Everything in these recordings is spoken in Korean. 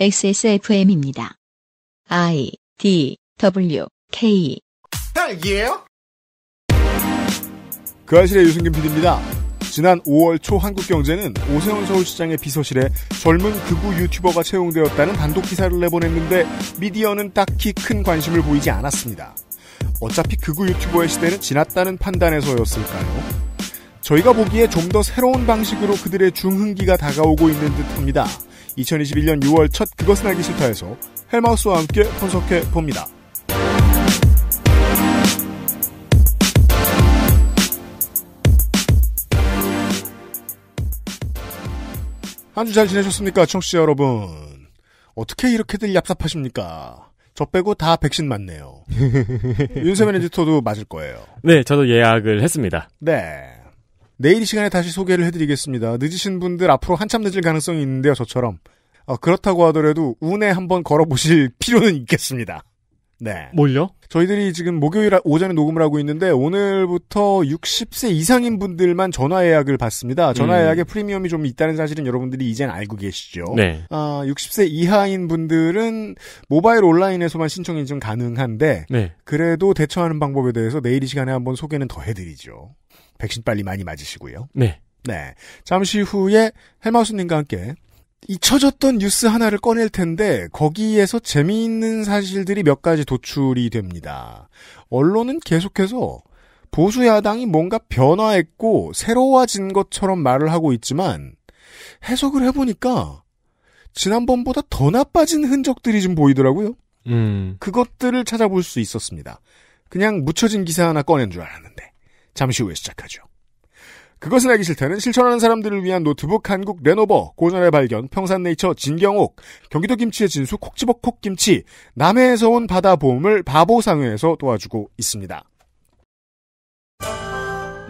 XSFM입니다. I D W K 그 아실의 유승균 PD입니다. 지난 5월 초 한국경제는 오세훈 서울시장의 비서실에 젊은 극우 유튜버가 채용되었다는 단독 기사를 내보냈는데 미디어는 딱히 큰 관심을 보이지 않았습니다. 어차피 극우 유튜버의 시대는 지났다는 판단에서였을까요? 저희가 보기에 좀 더 새로운 방식으로 그들의 중흥기가 다가오고 있는 듯합니다. 2021년 6월 첫 그것은 알기 싫다에서 헬마우스와 함께 분석해 봅니다. 한 주 잘 지내셨습니까, 청취자 여러분? 어떻게 이렇게들 얍삽하십니까? 저 빼고 다 백신 맞네요. 윤세민 에디터도 맞을 거예요. 네, 저도 예약을 했습니다. 네. 내일 이 시간에 다시 소개를 해드리겠습니다. 늦으신 분들 앞으로 한참 늦을 가능성이 있는데요, 저처럼. 어, 그렇다고 하더라도 운에 한번 걸어보실 필요는 있겠습니다. 네. 뭘요? 저희들이 지금 목요일 아- 오전에 녹음을 하고 있는데 오늘부터 60세 이상인 분들만 전화 예약을 받습니다. 전화 예약에 음. 프리미엄이 좀 있다는 사실은 여러분들이 이젠 알고 계시죠. 네. 아, 60세 이하인 분들은 모바일 온라인에서만 신청이 좀 가능한데 네. 그래도 대처하는 방법에 대해서 내일 이 시간에 한번 소개는 더 해드리죠. 백신 빨리 많이 맞으시고요. 네. 네. 잠시 후에 헬마우스님과 함께 잊혀졌던 뉴스 하나를 꺼낼 텐데 거기에서 재미있는 사실들이 몇 가지 도출이 됩니다. 언론은 계속해서 보수 야당이 뭔가 변화했고 새로워진 것처럼 말을 하고 있지만 해석을 해보니까 지난번보다 더 나빠진 흔적들이 좀 보이더라고요. 음. 그것들을 찾아볼 수 있었습니다. 그냥 묻혀진 기사 하나 꺼낸 줄 알았는데. 잠시 후에 시작하죠. 그것은 알기 싫다는 실천하는 사람들을 위한 노트북 한국 레노버 고전의 발견 평산네이처 진경옥 경기도 김치의 진수 콕지벅콕 김치 남해에서 온 바다 보험을 바보상회에서 도와주고 있습니다.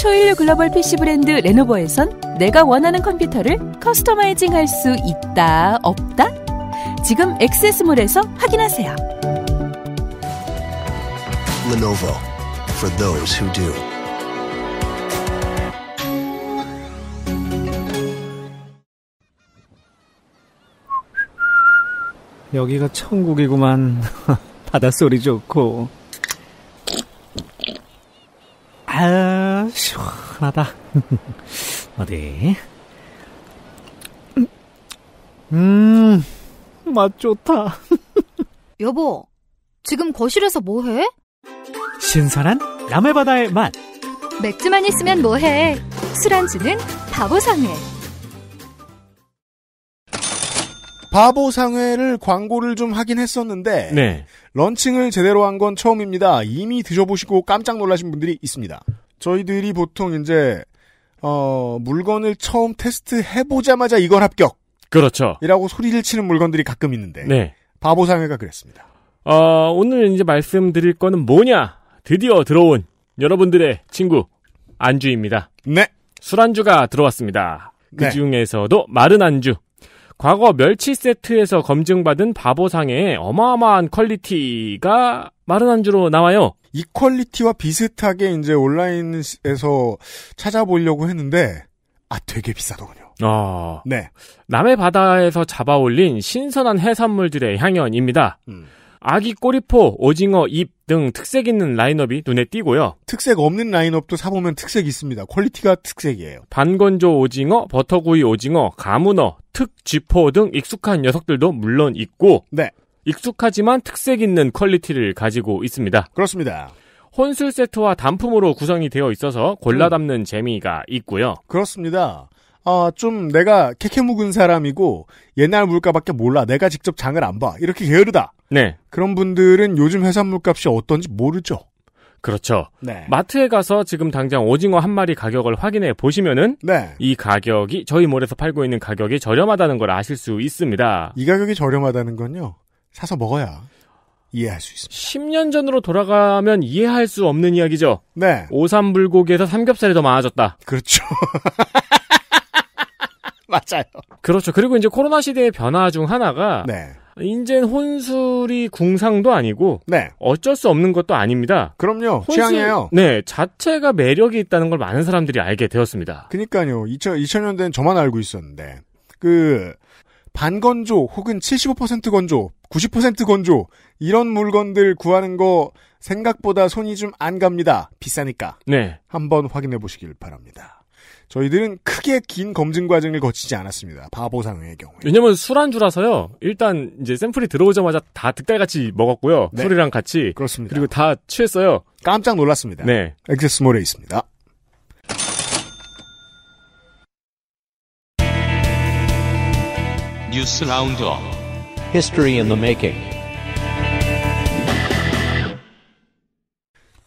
초일류 글로벌 PC 브랜드 레노버에선 내가 원하는 컴퓨터를 커스터마이징 할 수 있다, 없다? 지금 액세스몰에서 확인하세요. Lenovo for those who do. 여기가 천국이구만. 바다소리 좋고. 아, 시원하다. 어디? 음, 맛 좋다. 여보, 지금 거실에서 뭐해? 신선한 남해바다의 맛. 맥주만 있으면 뭐해? 술안주는 바보상회. 바보 상회를 광고를 좀 하긴 했었는데 네. 런칭을 제대로 한 건 처음입니다. 이미 드셔보시고 깜짝 놀라신 분들이 있습니다. 저희들이 보통 이제 어, 물건을 처음 테스트 해보자마자 이건 합격. 그렇죠. 이라고 소리를 치는 물건들이 가끔 있는데. 네. 바보 상회가 그랬습니다. 어, 오늘 이제 말씀드릴 거는 뭐냐? 드디어 들어온 여러분들의 친구 안주입니다. 네. 술안주가 들어왔습니다. 네. 그 중에서도 마른 안주 과거 멸치 세트에서 검증받은 바보상의 어마어마한 퀄리티가 마른 안주로 나와요. 이 퀄리티와 비슷하게 이제 온라인에서 찾아보려고 했는데 아 되게 비싸더군요. 아, 네. 남해 바다에서 잡아올린 신선한 해산물들의 향연입니다. 음. 아기 꼬리포, 오징어, 잎 등 특색 있는 라인업이 눈에 띄고요. 특색 없는 라인업도 사보면 특색 있습니다. 퀄리티가 특색이에요. 반건조 오징어, 버터구이 오징어, 가문어, 특쥐포 등 익숙한 녀석들도 물론 있고 네. 익숙하지만 특색 있는 퀄리티를 가지고 있습니다. 그렇습니다. 혼술 세트와 단품으로 구성이 되어 있어서 골라 음. 담는 음. 재미가 있고요. 그렇습니다. 아, 좀 내가 캐캐 묵은 사람이고 옛날 물가밖에 몰라. 내가 직접 장을 안 봐. 이렇게 게으르다. 네. 그런 분들은 요즘 해산물 값이 어떤지 모르죠. 그렇죠. 네. 마트에 가서 지금 당장 오징어 한 마리 가격을 확인해 보시면은 네. 이 가격이 저희 몰에서 팔고 있는 가격이 저렴하다는 걸 아실 수 있습니다. 이 가격이 저렴하다는 건요. 사서 먹어야 이해할 수 있습니다. 10년 전으로 돌아가면 이해할 수 없는 이야기죠. 네. 오삼 불고기에서 삼겹살이 더 많아졌다. 그렇죠. 맞아요. 그렇죠. 그리고 이제 코로나 시대의 변화 중 하나가 네. 인젠 혼술이 궁상도 아니고 네. 어쩔 수 없는 것도 아닙니다. 그럼요. 혼술, 취향이에요. 네, 자체가 매력이 있다는 걸 많은 사람들이 알게 되었습니다. 그니까요. 러 2000, 2000년대는 저만 알고 있었는데 그 반건조 혹은 75% 건조, 90% 건조 이런 물건들 구하는 거 생각보다 손이 좀 안 갑니다. 비싸니까. 네. 한번 확인해 보시길 바랍니다. 저희들은 크게 긴 검증 과정을 거치지 않았습니다. 바보상의 경우. 왜냐면 술안주라서요. 일단 이제 샘플이 들어오자마자 다 득달같이 먹었고요. 네. 술이랑 같이. 그렇습니다. 그리고 다 취했어요. 깜짝 놀랐습니다. 네. 엑세스몰에 있습니다. 뉴스 라운드업. History i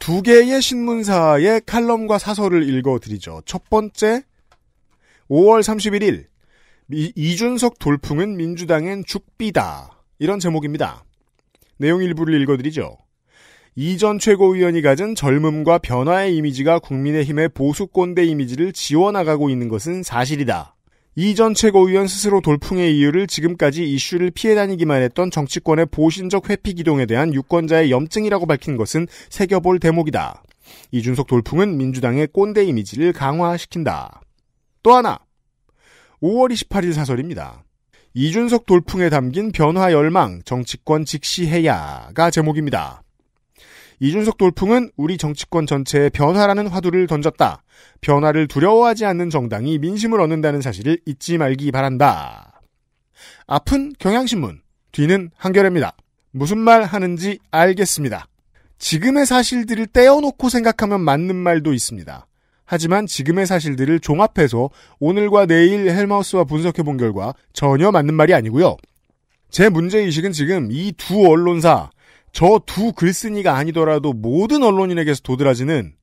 두 개의 신문사의 칼럼과 사설을 읽어드리죠. 첫 번째, 5월 31일, 이준석 돌풍은 민주당엔 죽비다. 이런 제목입니다. 내용 일부를 읽어드리죠. 이전 최고위원이 가진 젊음과 변화의 이미지가 국민의힘의 보수 꼰대 이미지를 지워나가고 있는 것은 사실이다. 이전 최고위원 스스로 돌풍의 이유를 지금까지 이슈를 피해 다니기만 했던 정치권의 보신적 회피 기동에 대한 유권자의 염증이라고 밝힌 것은 새겨볼 대목이다. 이준석 돌풍은 민주당의 꼰대 이미지를 강화시킨다. 또 하나. 5월 28일 사설입니다. 이준석 돌풍에 담긴 변화 열망 정치권 직시해야가 제목입니다. 이준석 돌풍은 우리 정치권 전체에 변화라는 화두를 던졌다. 변화를 두려워하지 않는 정당이 민심을 얻는다는 사실을 잊지 말기 바란다. 앞은 경향신문, 뒤는 한겨레입니다. 무슨 말 하는지 알겠습니다. 지금의 사실들을 떼어놓고 생각하면 맞는 말도 있습니다. 하지만 지금의 사실들을 종합해서 오늘과 내일 헬마우스와 분석해본 결과 전혀 맞는 말이 아니고요. 제 문제의식은 지금 이 두 언론사, 저두 글쓴이가 아니더라도 모든 언론인에게서 도드라지는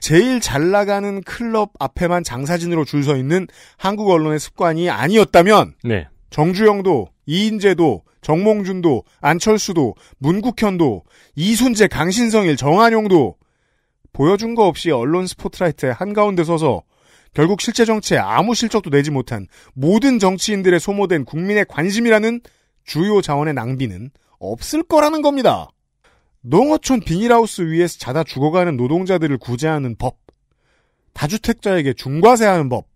제일 잘 나가는 클럽 앞에만 장사진으로 줄 서 있는 한국 언론의 습관이 아니었다면 네. 정주영도 이인재도 정몽준도 안철수도 문국현도 이순재 강신성일 정한용도 보여준 거 없이 언론 스포트라이트의 한가운데 서서 결국 실제 정치에 아무 실적도 내지 못한 모든 정치인들의 소모된 국민의 관심이라는 주요 자원의 낭비는 없을 거라는 겁니다. 농어촌 비닐하우스 위에서 자다 죽어가는 노동자들을 구제하는 법, 다주택자에게 중과세하는 법,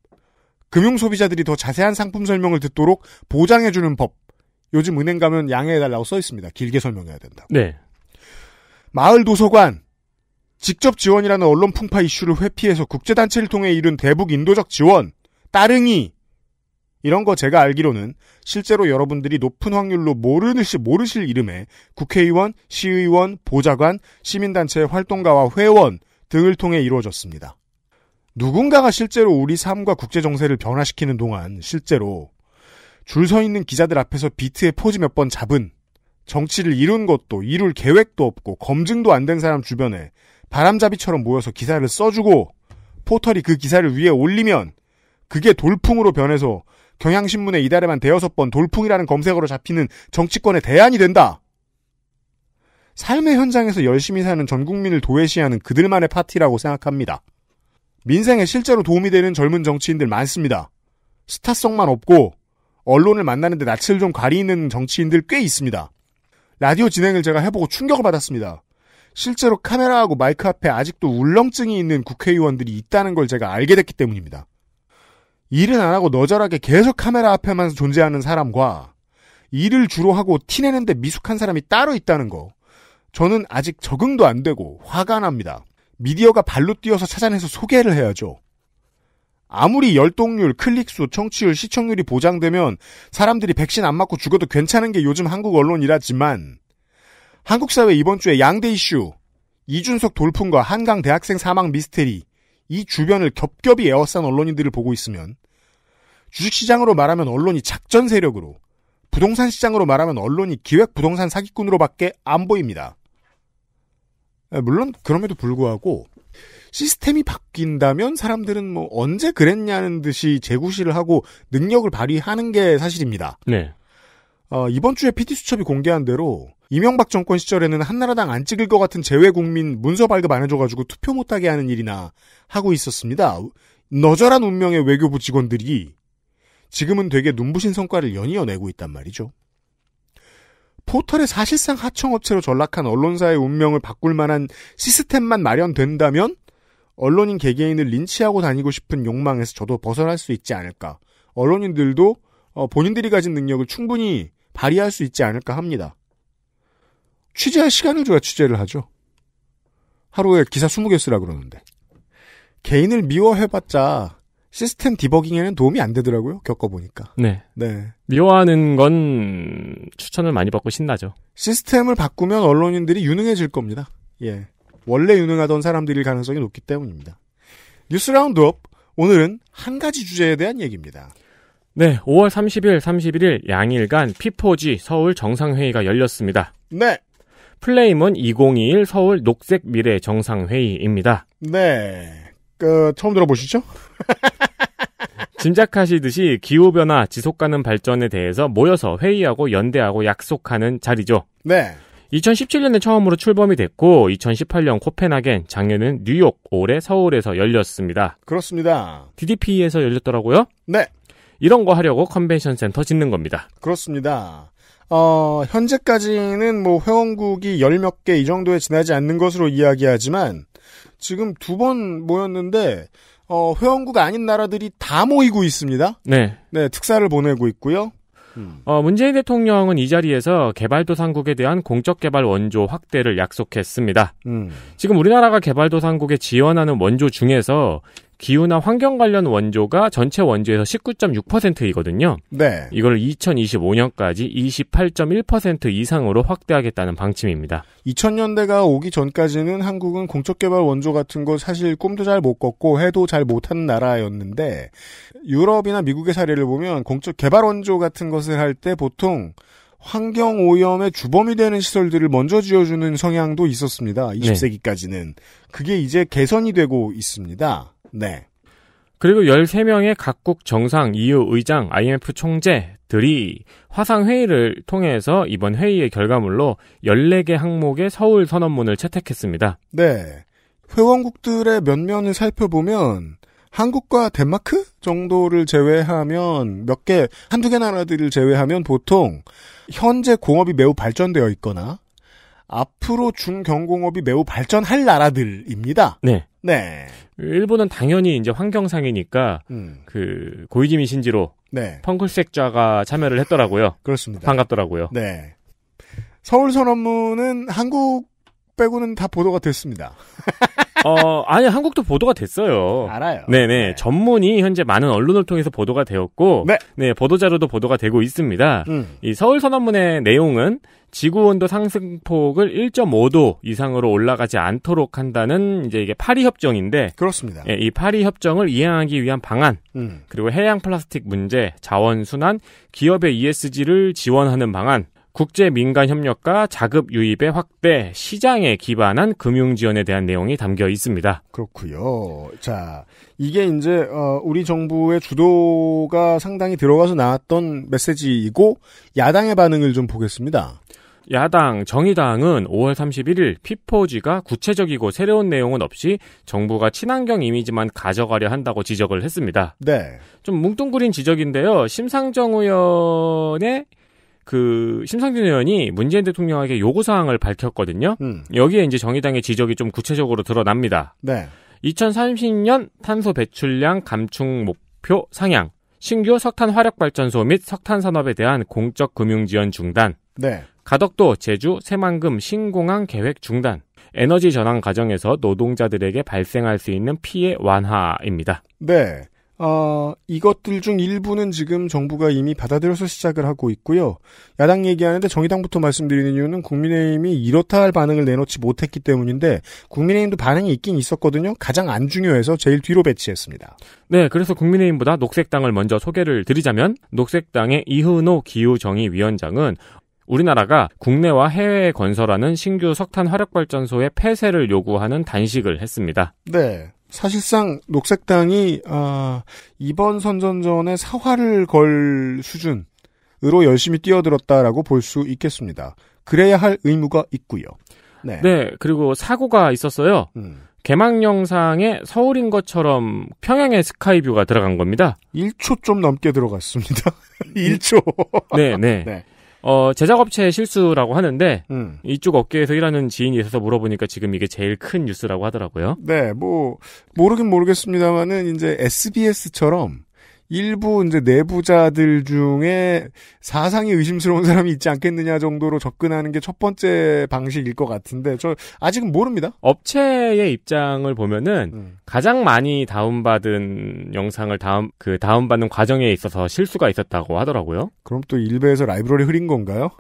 금융 소비자들이 더 자세한 상품 설명을 듣도록 보장해주는 법. 요즘 은행 가면 양해해달라고 써 있습니다. 길게 설명해야 된다. 네. 마을 도서관. 직접 지원이라는 언론 풍파 이슈를 회피해서 국제단체를 통해 이룬 대북 인도적 지원. 따릉이. 이런 거 제가 알기로는 실제로 여러분들이 높은 확률로 모르듯이 모르실 이름에 국회의원, 시의원, 보좌관, 시민단체 의 활동가와 회원 등을 통해 이루어졌습니다. 누군가가 실제로 우리 삶과 국제정세를 변화시키는 동안 실제로 줄 서 있는 기자들 앞에서 비트에 포즈 몇 번 잡은 정치를 이룬 것도 이룰 계획도 없고 검증도 안 된 사람 주변에 바람잡이처럼 모여서 기사를 써주고 포털이 그 기사를 위에 올리면 그게 돌풍으로 변해서 경향신문에 이달에만 대여섯 번 돌풍이라는 검색어로 잡히는 정치권의 대안이 된다. 삶의 현장에서 열심히 사는 전 국민을 도외시하는 그들만의 파티라고 생각합니다. 민생에 실제로 도움이 되는 젊은 정치인들 많습니다. 스타성만 없고 언론을 만나는데 낯을 좀 가리는 정치인들 꽤 있습니다. 라디오 진행을 제가 해보고 충격을 받았습니다. 실제로 카메라하고 마이크 앞에 아직도 울렁증이 있는 국회의원들이 있다는 걸 제가 알게 됐기 때문입니다. 일은 안 하고 너절하게 계속 카메라 앞에만 존재하는 사람과 일을 주로 하고 티내는데 미숙한 사람이 따로 있다는 거. 저는 아직 적응도 안 되고 화가 납니다. 미디어가 발로 뛰어서 찾아내서 소개를 해야죠. 아무리 열동률, 클릭수, 청취율, 시청률이 보장되면 사람들이 백신 안 맞고 죽어도 괜찮은 게 요즘 한국 언론이라지만 한국 사회 이번 주에 양대 이슈, 이준석 돌풍과 한강 대학생 사망 미스테리, 이 주변을 겹겹이 에워싼 언론인들을 보고 있으면 주식시장으로 말하면 언론이 작전 세력으로, 부동산 시장으로 말하면 언론이 기획 부동산 사기꾼으로밖에 안 보입니다. 예, 물론 그럼에도 불구하고 시스템이 바뀐다면 사람들은 뭐 언제 그랬냐는 듯이 재구시를 하고 능력을 발휘하는 게 사실입니다. 네. 어, 이번 주에 PT 수첩이 공개한 대로 이명박 정권 시절에는 한나라당 안 찍을 것 같은 재외국민 문서 발급 안 해줘가지고 투표 못하게 하는 일이나 하고 있었습니다. 너절한 운명의 외교부 직원들이 지금은 되게 눈부신 성과를 연이어 내고 있단 말이죠. 포털에 사실상 하청업체로 전락한 언론사의 운명을 바꿀 만한 시스템만 마련된다면 언론인 개개인을 린치하고 다니고 싶은 욕망에서 저도 벗어날 수 있지 않을까. 언론인들도 어, 본인들이 가진 능력을 충분히 발휘할 수 있지 않을까 합니다. 취재할 시간을 줘야 취재를 하죠. 하루에 기사 20개 쓰라 그러는데. 개인을 미워해봤자 시스템 디버깅에는 도움이 안 되더라고요. 겪어보니까. 네. 네. 미워하는 건 추천을 많이 받고 신나죠. 시스템을 바꾸면 언론인들이 유능해질 겁니다. 예. 원래 유능하던 사람들일 가능성이 높기 때문입니다. 뉴스 라운드업. 오늘은 한 가지 주제에 대한 얘기입니다. 네. 5월 30일, 31일 양일간 피포지 서울 정상회의가 열렸습니다. 네. 플레임은 2021 서울 녹색 미래 정상회의입니다. 네. 그, 처음 들어보시죠? 짐작하시듯이 기후변화, 지속 가능 발전에 대해서 모여서 회의하고 연대하고 약속하는 자리죠. 네. 2017년에 처음으로 출범이 됐고 2018년 코펜하겐, 작년은 뉴욕, 올해 서울에서 열렸습니다. 그렇습니다. DDP에서 열렸더라고요. 네. 이런 거 하려고 컨벤션 센터 짓는 겁니다. 그렇습니다. 어, 현재까지는 뭐 회원국이 열 몇 개 이 정도에 지나지 않는 것으로 이야기하지만 지금 두 번 모였는데 어, 회원국 아닌 나라들이 다 모이고 있습니다. 네. 네, 특사를 보내고 있고요. 음. 어, 문재인 대통령은 이 자리에서 개발도상국에 대한 공적개발 원조 확대를 약속했습니다. 음. 지금 우리나라가 개발도상국에 지원하는 원조 중에서 기후나 환경 관련 원조가 전체 원조에서 19.6%이거든요. 네. 이걸 2025년까지 28.1% 이상으로 확대하겠다는 방침입니다. 2000년대가 오기 전까지는 한국은 공적개발 원조 같은 거 사실 꿈도 잘 못 꿨고 해도 잘 못한 나라였는데 유럽이나 미국의 사례를 보면 공적개발 원조 같은 것을 할 때 보통 환경 오염의 주범이 되는 시설들을 먼저 지어주는 성향도 있었습니다. 20세기까지는. 네. 그게 이제 개선이 되고 있습니다. 네. 그리고 13명의 각국 정상, EU 의장, IMF 총재들이 화상회의를 통해서 이번 회의의 결과물로 14개 항목의 서울 선언문을 채택했습니다. 네. 회원국들의 면면을 살펴보면 한국과 덴마크 정도를 제외하면 몇 개, 한두 개 나라들을 제외하면 보통 현재 공업이 매우 발전되어 있거나 앞으로 중경공업이 매우 발전할 나라들입니다. 네. 네. 일본은 당연히 이제 환경상이니까 음. 그 고이지미 신지로 네. 펑클색자가 참여를 했더라고요. 그렇습니다. 반갑더라고요. 네. 서울 선언문은 한국 빼고는 다 보도가 됐습니다. 어, 아니, 한국도 보도가 됐어요. 알아요. 네네. 네. 네. 전문이 현재 많은 언론을 통해서 보도가 되었고, 네. 네 보도자료도 보도가 되고 있습니다. 음. 이 서울선언문의 내용은 지구 온도 상승폭을 1.5도 이상으로 올라가지 않도록 한다는 이제 이게 파리 협정인데 그렇습니다. 예, 이 파리 협정을 이행하기 위한 방안 음. 그리고 해양 플라스틱 문제, 자원 순환, 기업의 ESG를 지원하는 방안 국제 민간 협력과 자급 유입의 확대, 시장에 기반한 금융 지원에 대한 내용이 담겨 있습니다. 그렇고요. 자, 이게 이제 어, 우리 정부의 주도가 상당히 들어가서 나왔던 메시지이고 야당의 반응을 좀 보겠습니다. 야당 정의당은 5월 31일 피포지가 구체적이고 새로운 내용은 없이 정부가 친환경 이미지만 가져가려 한다고 지적을 했습니다. 네. 좀 뭉뚱그린 지적인데요. 심상정 의원의 그 심상정 의원이 문재인 대통령에게 요구 사항을 밝혔거든요. 음. 여기에 이제 정의당의 지적이 좀 구체적으로 드러납니다. 네. 2030년 탄소 배출량 감축 목표 상향, 신규 석탄 화력 발전소 및 석탄 산업에 대한 공적 금융 지원 중단, 네. 가덕도, 제주, 새만금, 신공항 계획 중단. 에너지 전환 과정에서 노동자들에게 발생할 수 있는 피해 완화입니다. 네. 어, 이것들 중 일부는 지금 정부가 이미 받아들여서 시작을 하고 있고요. 야당 얘기하는데 정의당부터 말씀드리는 이유는 국민의힘이 이렇다 할 반응을 내놓지 못했기 때문인데 국민의힘도 반응이 있긴 있었거든요. 가장 안 중요해서 제일 뒤로 배치했습니다. 네, 그래서 국민의힘보다 녹색당을 먼저 소개를 드리자면 녹색당의 이은호 기후정의위원장은 우리나라가 국내와 해외에 건설하는 신규 석탄 화력발전소의 폐쇄를 요구하는 단식을 했습니다. 네. 사실상 녹색당이 아, 이번 선전전에 사활을 걸 수준으로 열심히 뛰어들었다라고 볼 수 있겠습니다. 그래야 할 의무가 있고요. 네. 네 그리고 사고가 있었어요. 음. 개막 영상에 서울인 것처럼 평양의 스카이뷰가 들어간 겁니다. 1초 좀 넘게 들어갔습니다. 1초. 네, 네. 네. 어, 제작업체의 실수라고 하는데, 음. 이쪽 업계에서 일하는 지인이 있어서 물어보니까 지금 이게 제일 큰 뉴스라고 하더라고요. 네, 뭐, 모르긴 모르겠습니다만은, 이제 SBS처럼 일부 이제 내부자들 중에 사상이 의심스러운 사람이 있지 않겠느냐 정도로 접근하는 게 첫 번째 방식일 것 같은데 저 아직은 모릅니다. 업체의 입장을 보면은 음. 가장 많이 다운받은 영상을 다운 그 다운받는 과정에 있어서 실수가 있었다고 하더라고요. 그럼 또 일베에서 라이브러리 흐린 건가요?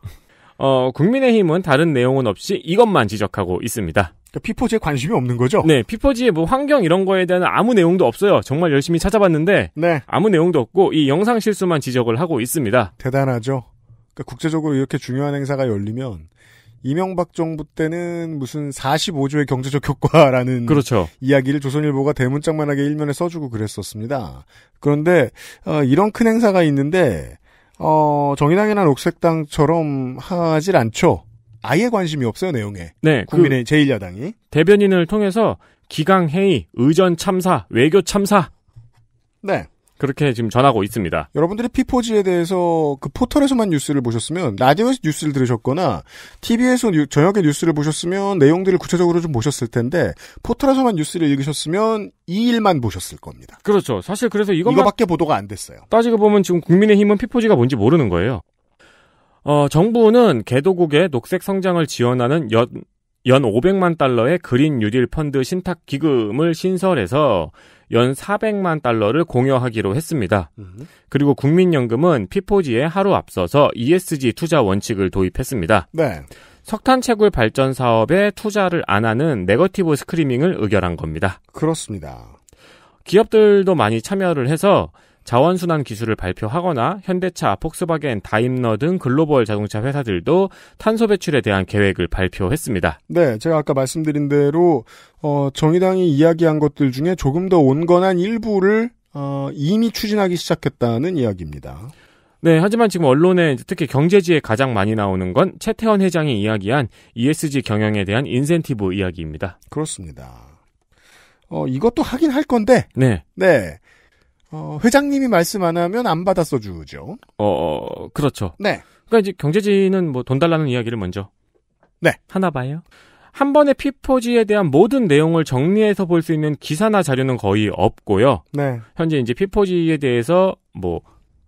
어, 국민의힘은 다른 내용은 없이 이것만 지적하고 있습니다. 그러니까 피포지에 관심이 없는 거죠? 네, 피포지에 뭐 환경 이런 거에 대한 아무 내용도 없어요. 정말 열심히 찾아봤는데 네. 아무 내용도 없고 이 영상 실수만 지적을 하고 있습니다. 대단하죠. 그러니까 국제적으로 이렇게 중요한 행사가 열리면 이명박 정부 때는 무슨 45조의 경제적 효과라는 그렇죠. 이야기를 조선일보가 대문짝만하게 일면에 써주고 그랬었습니다. 그런데 어, 이런 큰 행사가 있는데 어, 정의당이나 녹색당처럼 하질 않죠. 아예 관심이 없어요 내용에. 네, 그 국민의 그 제1야당이 대변인을 통해서 기강 회의, 의전 참사, 외교 참사. 네. 그렇게 지금 전하고 있습니다. 여러분들이 피포지에 대해서 그 포털에서만 뉴스를 보셨으면 라디오에서 뉴스를 들으셨거나 TV에서 뉴, 저녁에 뉴스를 보셨으면 내용들을 구체적으로 좀 보셨을 텐데 포털에서만 뉴스를 읽으셨으면 이 일만 보셨을 겁니다. 그렇죠. 사실 그래서 이거 이거밖에 보도가 안 됐어요. 따지고 보면 지금 국민의힘은 피포지가 뭔지 모르는 거예요. 어, 정부는 개도국의 녹색 성장을 지원하는 연, 연 500만 달러의 그린 뉴딜 펀드 신탁 기금을 신설해서 연 400만 달러를 공여하기로 했습니다. 음. 그리고 국민연금은 피포지에 하루 앞서서 ESG 투자 원칙을 도입했습니다. 네. 석탄 채굴 발전 사업에 투자를 안 하는 네거티브 스크리밍을 의결한 겁니다. 그렇습니다. 기업들도 많이 참여를 해서 자원순환 기술을 발표하거나 현대차, 폭스바겐, 다임러 등 글로벌 자동차 회사들도 탄소 배출에 대한 계획을 발표했습니다. 네, 제가 아까 말씀드린 대로 어, 정의당이 이야기한 것들 중에 조금 더 온건한 일부를 어, 이미 추진하기 시작했다는 이야기입니다. 네, 하지만 지금 언론에 특히 경제지에 가장 많이 나오는 건 최태원 회장이 이야기한 ESG 경영에 대한 인센티브 이야기입니다. 그렇습니다. 어, 이것도 하긴 할 건데. 네. 네. 어, 회장님이 말씀 안 하면 안 받아 써주죠. 어, 어, 그렇죠. 네. 그러니까 이제 경제진은뭐돈 달라는 이야기를 먼저 네. 하나 봐요. 한 번에 피포지에 대한 모든 내용을 정리해서 볼 수 있는 기사나 자료는 거의 없고요. 네. 현재 이제 피포지에 대해서 뭐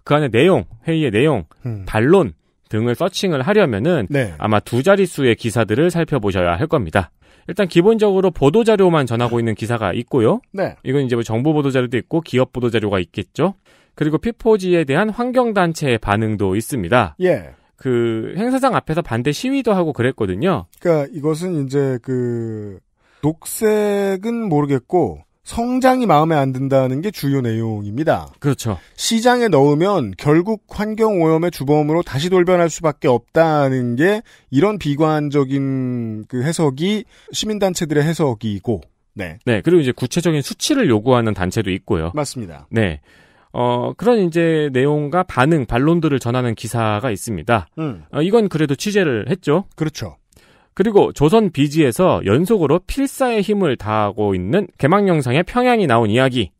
그 안에 내용, 회의의 내용, 음. 반론 등을 서칭을 하려면은 네. 아마 두 자릿수의 기사들을 살펴보셔야 할 겁니다. 일단 기본적으로 보도 자료만 전하고 있는 기사가 있고요. 네. 이건 이제 뭐 정부 보도 자료도 있고 기업 보도 자료가 있겠죠. 그리고 피포지에 대한 환경 단체의 반응도 있습니다. 예. 그 행사장 앞에서 반대 시위도 하고 그랬거든요. 그러니까 이것은 이제 그 녹색은 모르겠고 성장이 마음에 안 든다는 게 주요 내용입니다. 그렇죠. 시장에 넣으면 결국 환경 오염의 주범으로 다시 돌변할 수밖에 없다는 게 이런 비관적인 그 해석이 시민단체들의 해석이고, 네. 네. 그리고 이제 구체적인 수치를 요구하는 단체도 있고요. 맞습니다. 네. 어, 그런 이제 내용과 반응, 반론들을 전하는 기사가 있습니다. 음. 어, 이건 그래도 취재를 했죠. 그렇죠. 그리고 조선 비지에서 연속으로 필사의 힘을 다하고 있는 개막 영상의 평양이 나온 이야기.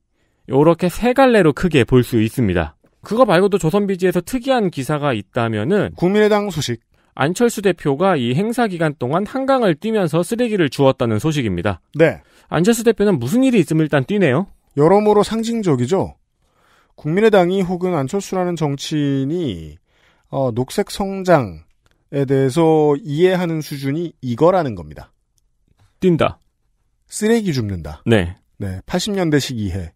요렇게 세 갈래로 크게 볼 수 있습니다. 그거 말고도 조선 비지에서 특이한 기사가 있다면은 국민의당 소식. 안철수 대표가 이 행사 기간 동안 한강을 뛰면서 쓰레기를 주웠다는 소식입니다. 네. 안철수 대표는 무슨 일이 있으면 일단 뛰네요. 여러모로 상징적이죠. 국민의당이 혹은 안철수라는 정치인이 어, 녹색 성장 에 대해서 이해하는 수준이 이거라는 겁니다. 뛴다. 쓰레기 줍는다. 네. 네. 80년대식 이해.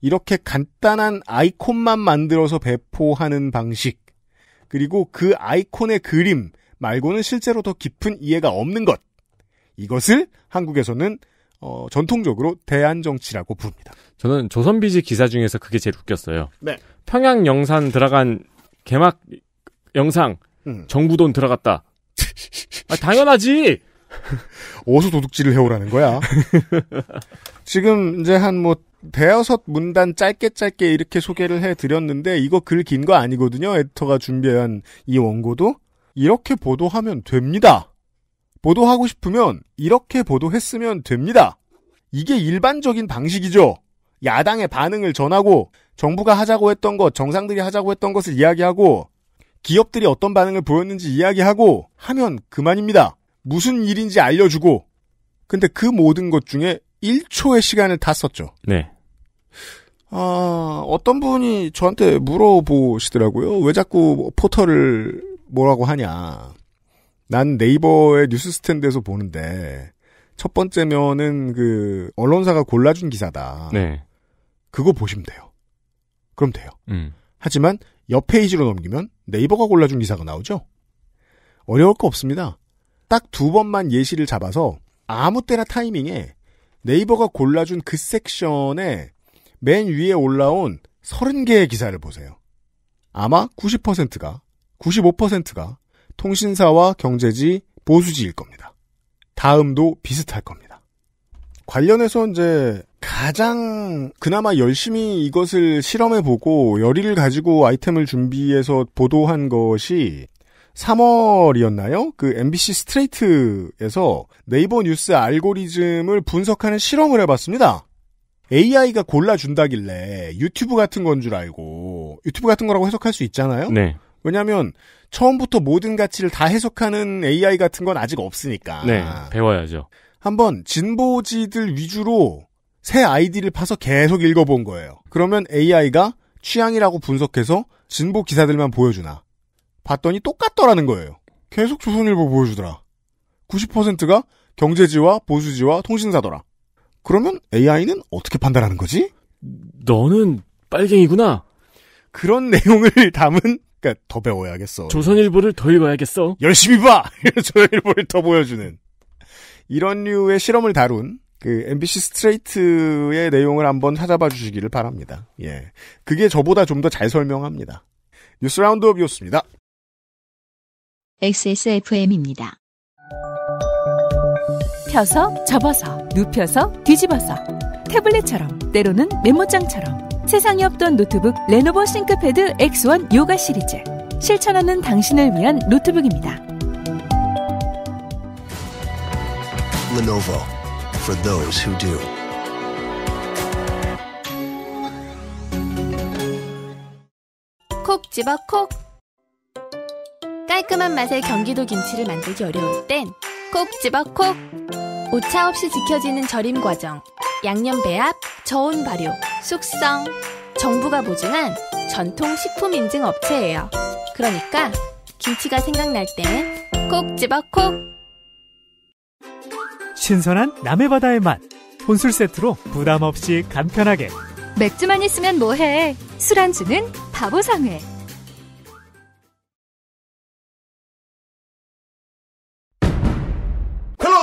이렇게 간단한 아이콘만 만들어서 배포하는 방식. 그리고 그 아이콘의 그림 말고는 실제로 더 깊은 이해가 없는 것. 이것을 한국에서는 어, 전통적으로 대한 정치라고 부릅니다. 저는 조선비지 기사 중에서 그게 제일 웃겼어요. 네. 평양 영산 들어간 개막 영상 음. 정부 돈 들어갔다. 아, 당연하지. 어디서 도둑질을 해오라는 거야. 지금 이제 한 뭐 대여섯 문단 짧게 짧게 이렇게 소개를 해드렸는데 이거 글 긴 거 아니거든요. 에디터가 준비한 이 원고도 이렇게 보도하면 됩니다. 보도하고 싶으면 이렇게 보도했으면 됩니다. 이게 일반적인 방식이죠. 야당의 반응을 전하고 정부가 하자고 했던 것, 정상들이 하자고 했던 것을 이야기하고 기업들이 어떤 반응을 보였는지 이야기하고 하면 그만입니다. 무슨 일인지 알려주고. 근데 그 모든 것 중에 1초의 시간을 다 썼죠. 네. 아, 어떤 분이 저한테 물어보시더라고요. 왜 자꾸 포털을 뭐라고 하냐. 난 네이버의 뉴스 스탠드에서 보는데, 첫 번째 면은 그, 언론사가 골라준 기사다. 네. 그거 보시면 돼요. 그럼 돼요. 음. 하지만, 옆 페이지로 넘기면 네이버가 골라준 기사가 나오죠? 어려울 거 없습니다. 딱 두 번만 예시를 잡아서 아무 때나 타이밍에 네이버가 골라준 그 섹션에 맨 위에 올라온 30개의 기사를 보세요. 아마 90%가, 95%가 통신사와 경제지, 보수지일 겁니다. 다음도 비슷할 겁니다. 관련해서 이제 가장 그나마 열심히 이것을 실험해보고 열의를 가지고 아이템을 준비해서 보도한 것이 3월이었나요? 그 MBC 스트레이트에서 네이버 뉴스 알고리즘을 분석하는 실험을 해봤습니다. AI가 골라준다길래 유튜브 같은 건 줄 알고 유튜브 같은 거라고 해석할 수 있잖아요. 네. 왜냐하면 처음부터 모든 가치를 다 해석하는 AI 같은 건 아직 없으니까. 네. 배워야죠. 한번 진보지들 위주로 새 아이디를 파서 계속 읽어본 거예요. 그러면 AI가 취향이라고 분석해서 진보 기사들만 보여주나. 봤더니 똑같더라는 거예요. 계속 조선일보 보여주더라. 90%가 경제지와 보수지와 통신사더라. 그러면 AI는 어떻게 판단하는 거지? 너는 빨갱이구나. 그런 내용을 담은 그니까더 배워야겠어. 조선일보를 더 읽어야겠어. 열심히 봐. 조선일보를 더 보여주는 이런 류의 실험을 다룬 그 MBC 스트레이트의 내용을 한번 찾아봐 주시기를 바랍니다. 예. 그게 저보다 좀 더 잘 설명합니다. 뉴스 라운드업이었습니다. XSFM입니다. 펴서 접어서 눕혀서 뒤집어서 태블릿처럼 때로는 메모장처럼 세상에 없던 노트북 레노버 싱크패드 X1 요가 시리즈 실천하는 당신을 위한 노트북입니다. Lenovo for those who do. 콕 집어 콕. 깔끔한 맛의 경기도 김치를 만들기 어려울 땐 콕 집어 콕. 오차 없이 지켜지는 절임 과정, 양념 배합, 저온 발효, 숙성. 정부가 보증한 전통 식품 인증 업체예요. 그러니까 김치가 생각날 때는, 콕 집어 콕. 신선한 남해바다의 맛 혼술 세트로 부담 없이 간편하게 맥주만 있으면 뭐해 술안주는 바보상회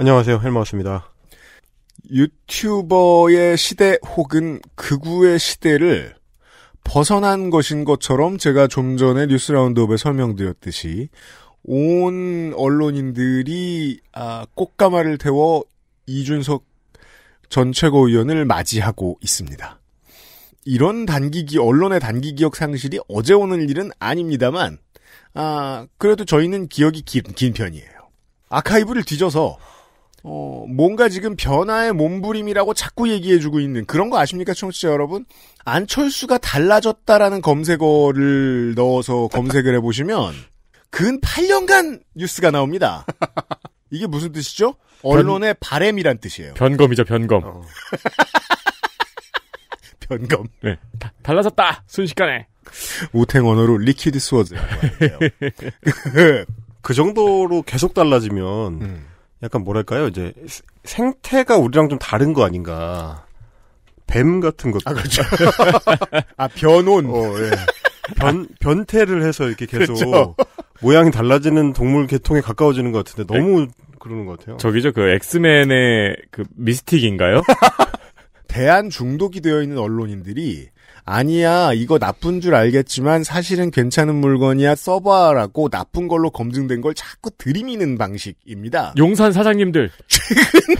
안녕하세요. 헬마우스입니다. 유튜버의 시대 혹은 극우의 시대를 벗어난 것인 것처럼 제가 좀 전에 뉴스 라운드업에 설명드렸듯이 온 언론인들이 아, 꽃가마를 태워 이준석 전 최고위원을 맞이하고 있습니다. 이런 단기기 언론의 단기 기억 상실이 어제 오는 일은 아닙니다만 아 그래도 저희는 기억이 긴, 긴 편이에요. 아카이브를 뒤져서 어, 뭔가 지금 변화의 몸부림이라고 자꾸 얘기해주고 있는 그런 거 아십니까, 청취자 여러분? 안철수가 달라졌다라는 검색어를 넣어서 검색을 해보시면 근 8년간 뉴스가 나옵니다. 이게 무슨 뜻이죠? 언론의 바램이란 뜻이에요. 변검이죠, 변검. 어. 변검. 네. 다, 달라졌다! 순식간에. 우탱 언어로 리퀴드 스워즈. 그 정도로 계속 달라지면 음. 약간 뭐랄까요 이제 생태가 우리랑 좀 다른 거 아닌가 뱀 같은 것아 그렇죠 아 변온 어, 예. 변 변태를 해서 이렇게 계속 그렇죠. 모양이 달라지는 동물 계통에 가까워지는 것 같은데 너무 에? 그러는 것 같아요 저기죠 그 엑스맨의 그 미스틱인가요 대한 중독이 되어 있는 언론인들이 아니야 이거 나쁜 줄 알겠지만 사실은 괜찮은 물건이야 써봐라고 나쁜 걸로 검증된 걸 자꾸 들이미는 방식입니다. 용산 사장님들 최근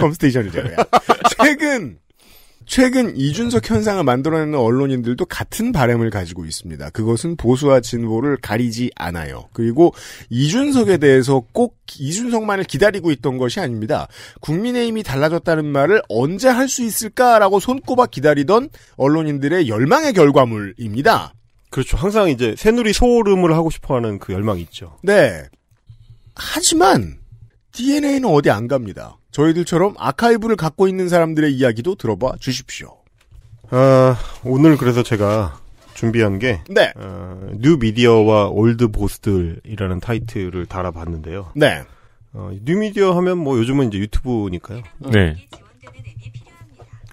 컴스테이션이죠. 최근 최근 이준석 현상을 만들어내는 언론인들도 같은 바램을 가지고 있습니다. 그것은 보수와 진보를 가리지 않아요. 그리고 이준석에 대해서 꼭 이준석만을 기다리고 있던 것이 아닙니다. 국민의힘이 달라졌다는 말을 언제 할 수 있을까라고 손꼽아 기다리던 언론인들의 열망의 결과물입니다. 그렇죠. 항상 이제 새누리 소름을 하고 싶어하는 그 열망이 있죠. 네. 하지만 DNA는 어디 안 갑니다. 저희들처럼 아카이브를 갖고 있는 사람들의 이야기도 들어봐 주십시오. 아, 오늘 그래서 제가 준비한 게, 네. 어, 뉴 미디어와 올드 보스들이라는 타이틀을 달아봤는데요. 네. 어, 뉴 미디어 하면 뭐 요즘은 이제 유튜브니까요. 네. 네.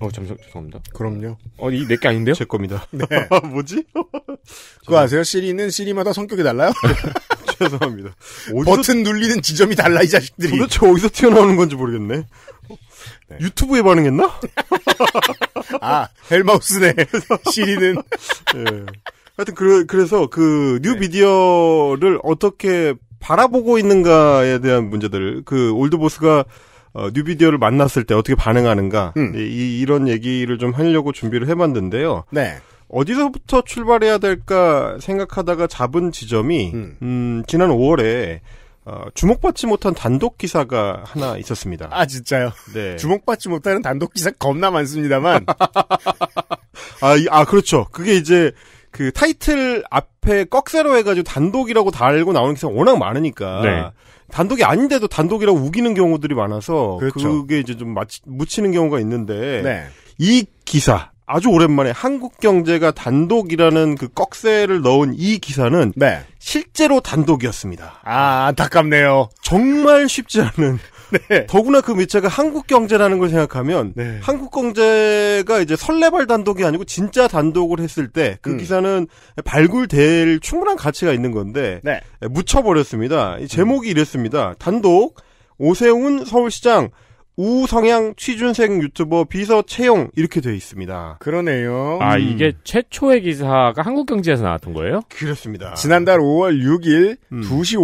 어, 잠시 죄송합니다. 그럼요. 어, 이 내게 아닌데요? 제 겁니다. 네. 뭐지? 그거 아세요? 시리는 시리마다 성격이 달라요? 죄송합니다. 어디서... 버튼 눌리는 지점이 달라 이 자식들이. 도대체 어디서 튀어나오는 건지 모르겠네. 네. 유튜브에 반응했나? 아 헬마우스네 시리는. 네. 하여튼 그, 그래서 그 뉴비디어를 네. 어떻게 바라보고 있는가에 대한 문제들 그 올드보스가 어, 뉴비디오를 만났을 때 어떻게 반응하는가 음. 이, 런 얘기를 좀 하려고 준비를 해봤는데요. 네. 어디서부터 출발해야 될까 생각하다가 잡은 지점이 음. 음 지난 5월에 어, 주목받지 못한 단독 기사가 하나 있었습니다. 아 진짜요? 네. 주목받지 못하는 단독 기사 겁나 많습니다만. 아, 이, 아 그렇죠. 그게 이제 그 타이틀 앞에 꺽쇠로 해가지고 단독이라고 달고 나오는 기사 가 워낙 많으니까. 네. 단독이 아닌데도 단독이라고 우기는 경우들이 많아서 그렇죠. 그게 이제 좀 마치, 묻히는 경우가 있는데 네. 이 기사 아주 오랜만에 한국경제가 단독이라는 그 꺽쇠를 넣은 이 기사는 네. 실제로 단독이었습니다. 아 안타깝네요. 정말 쉽지 않은. 네. 더구나 그밑에가 한국경제라는 걸 생각하면 네. 한국경제가 이제 설레발 단독이 아니고 진짜 단독을 했을 때그 음. 기사는 발굴될 충분한 가치가 있는 건데 네. 묻혀버렸습니다. 제목이 이랬습니다. 단독 오세훈 서울시장 우성향 취준생 유튜버 비서 채용 이렇게 되어 있습니다. 그러네요. 아 음. 이게 최초의 기사가 한국경제에서 나왔던 거예요? 그렇습니다. 지난달 5월 6일 음. 2시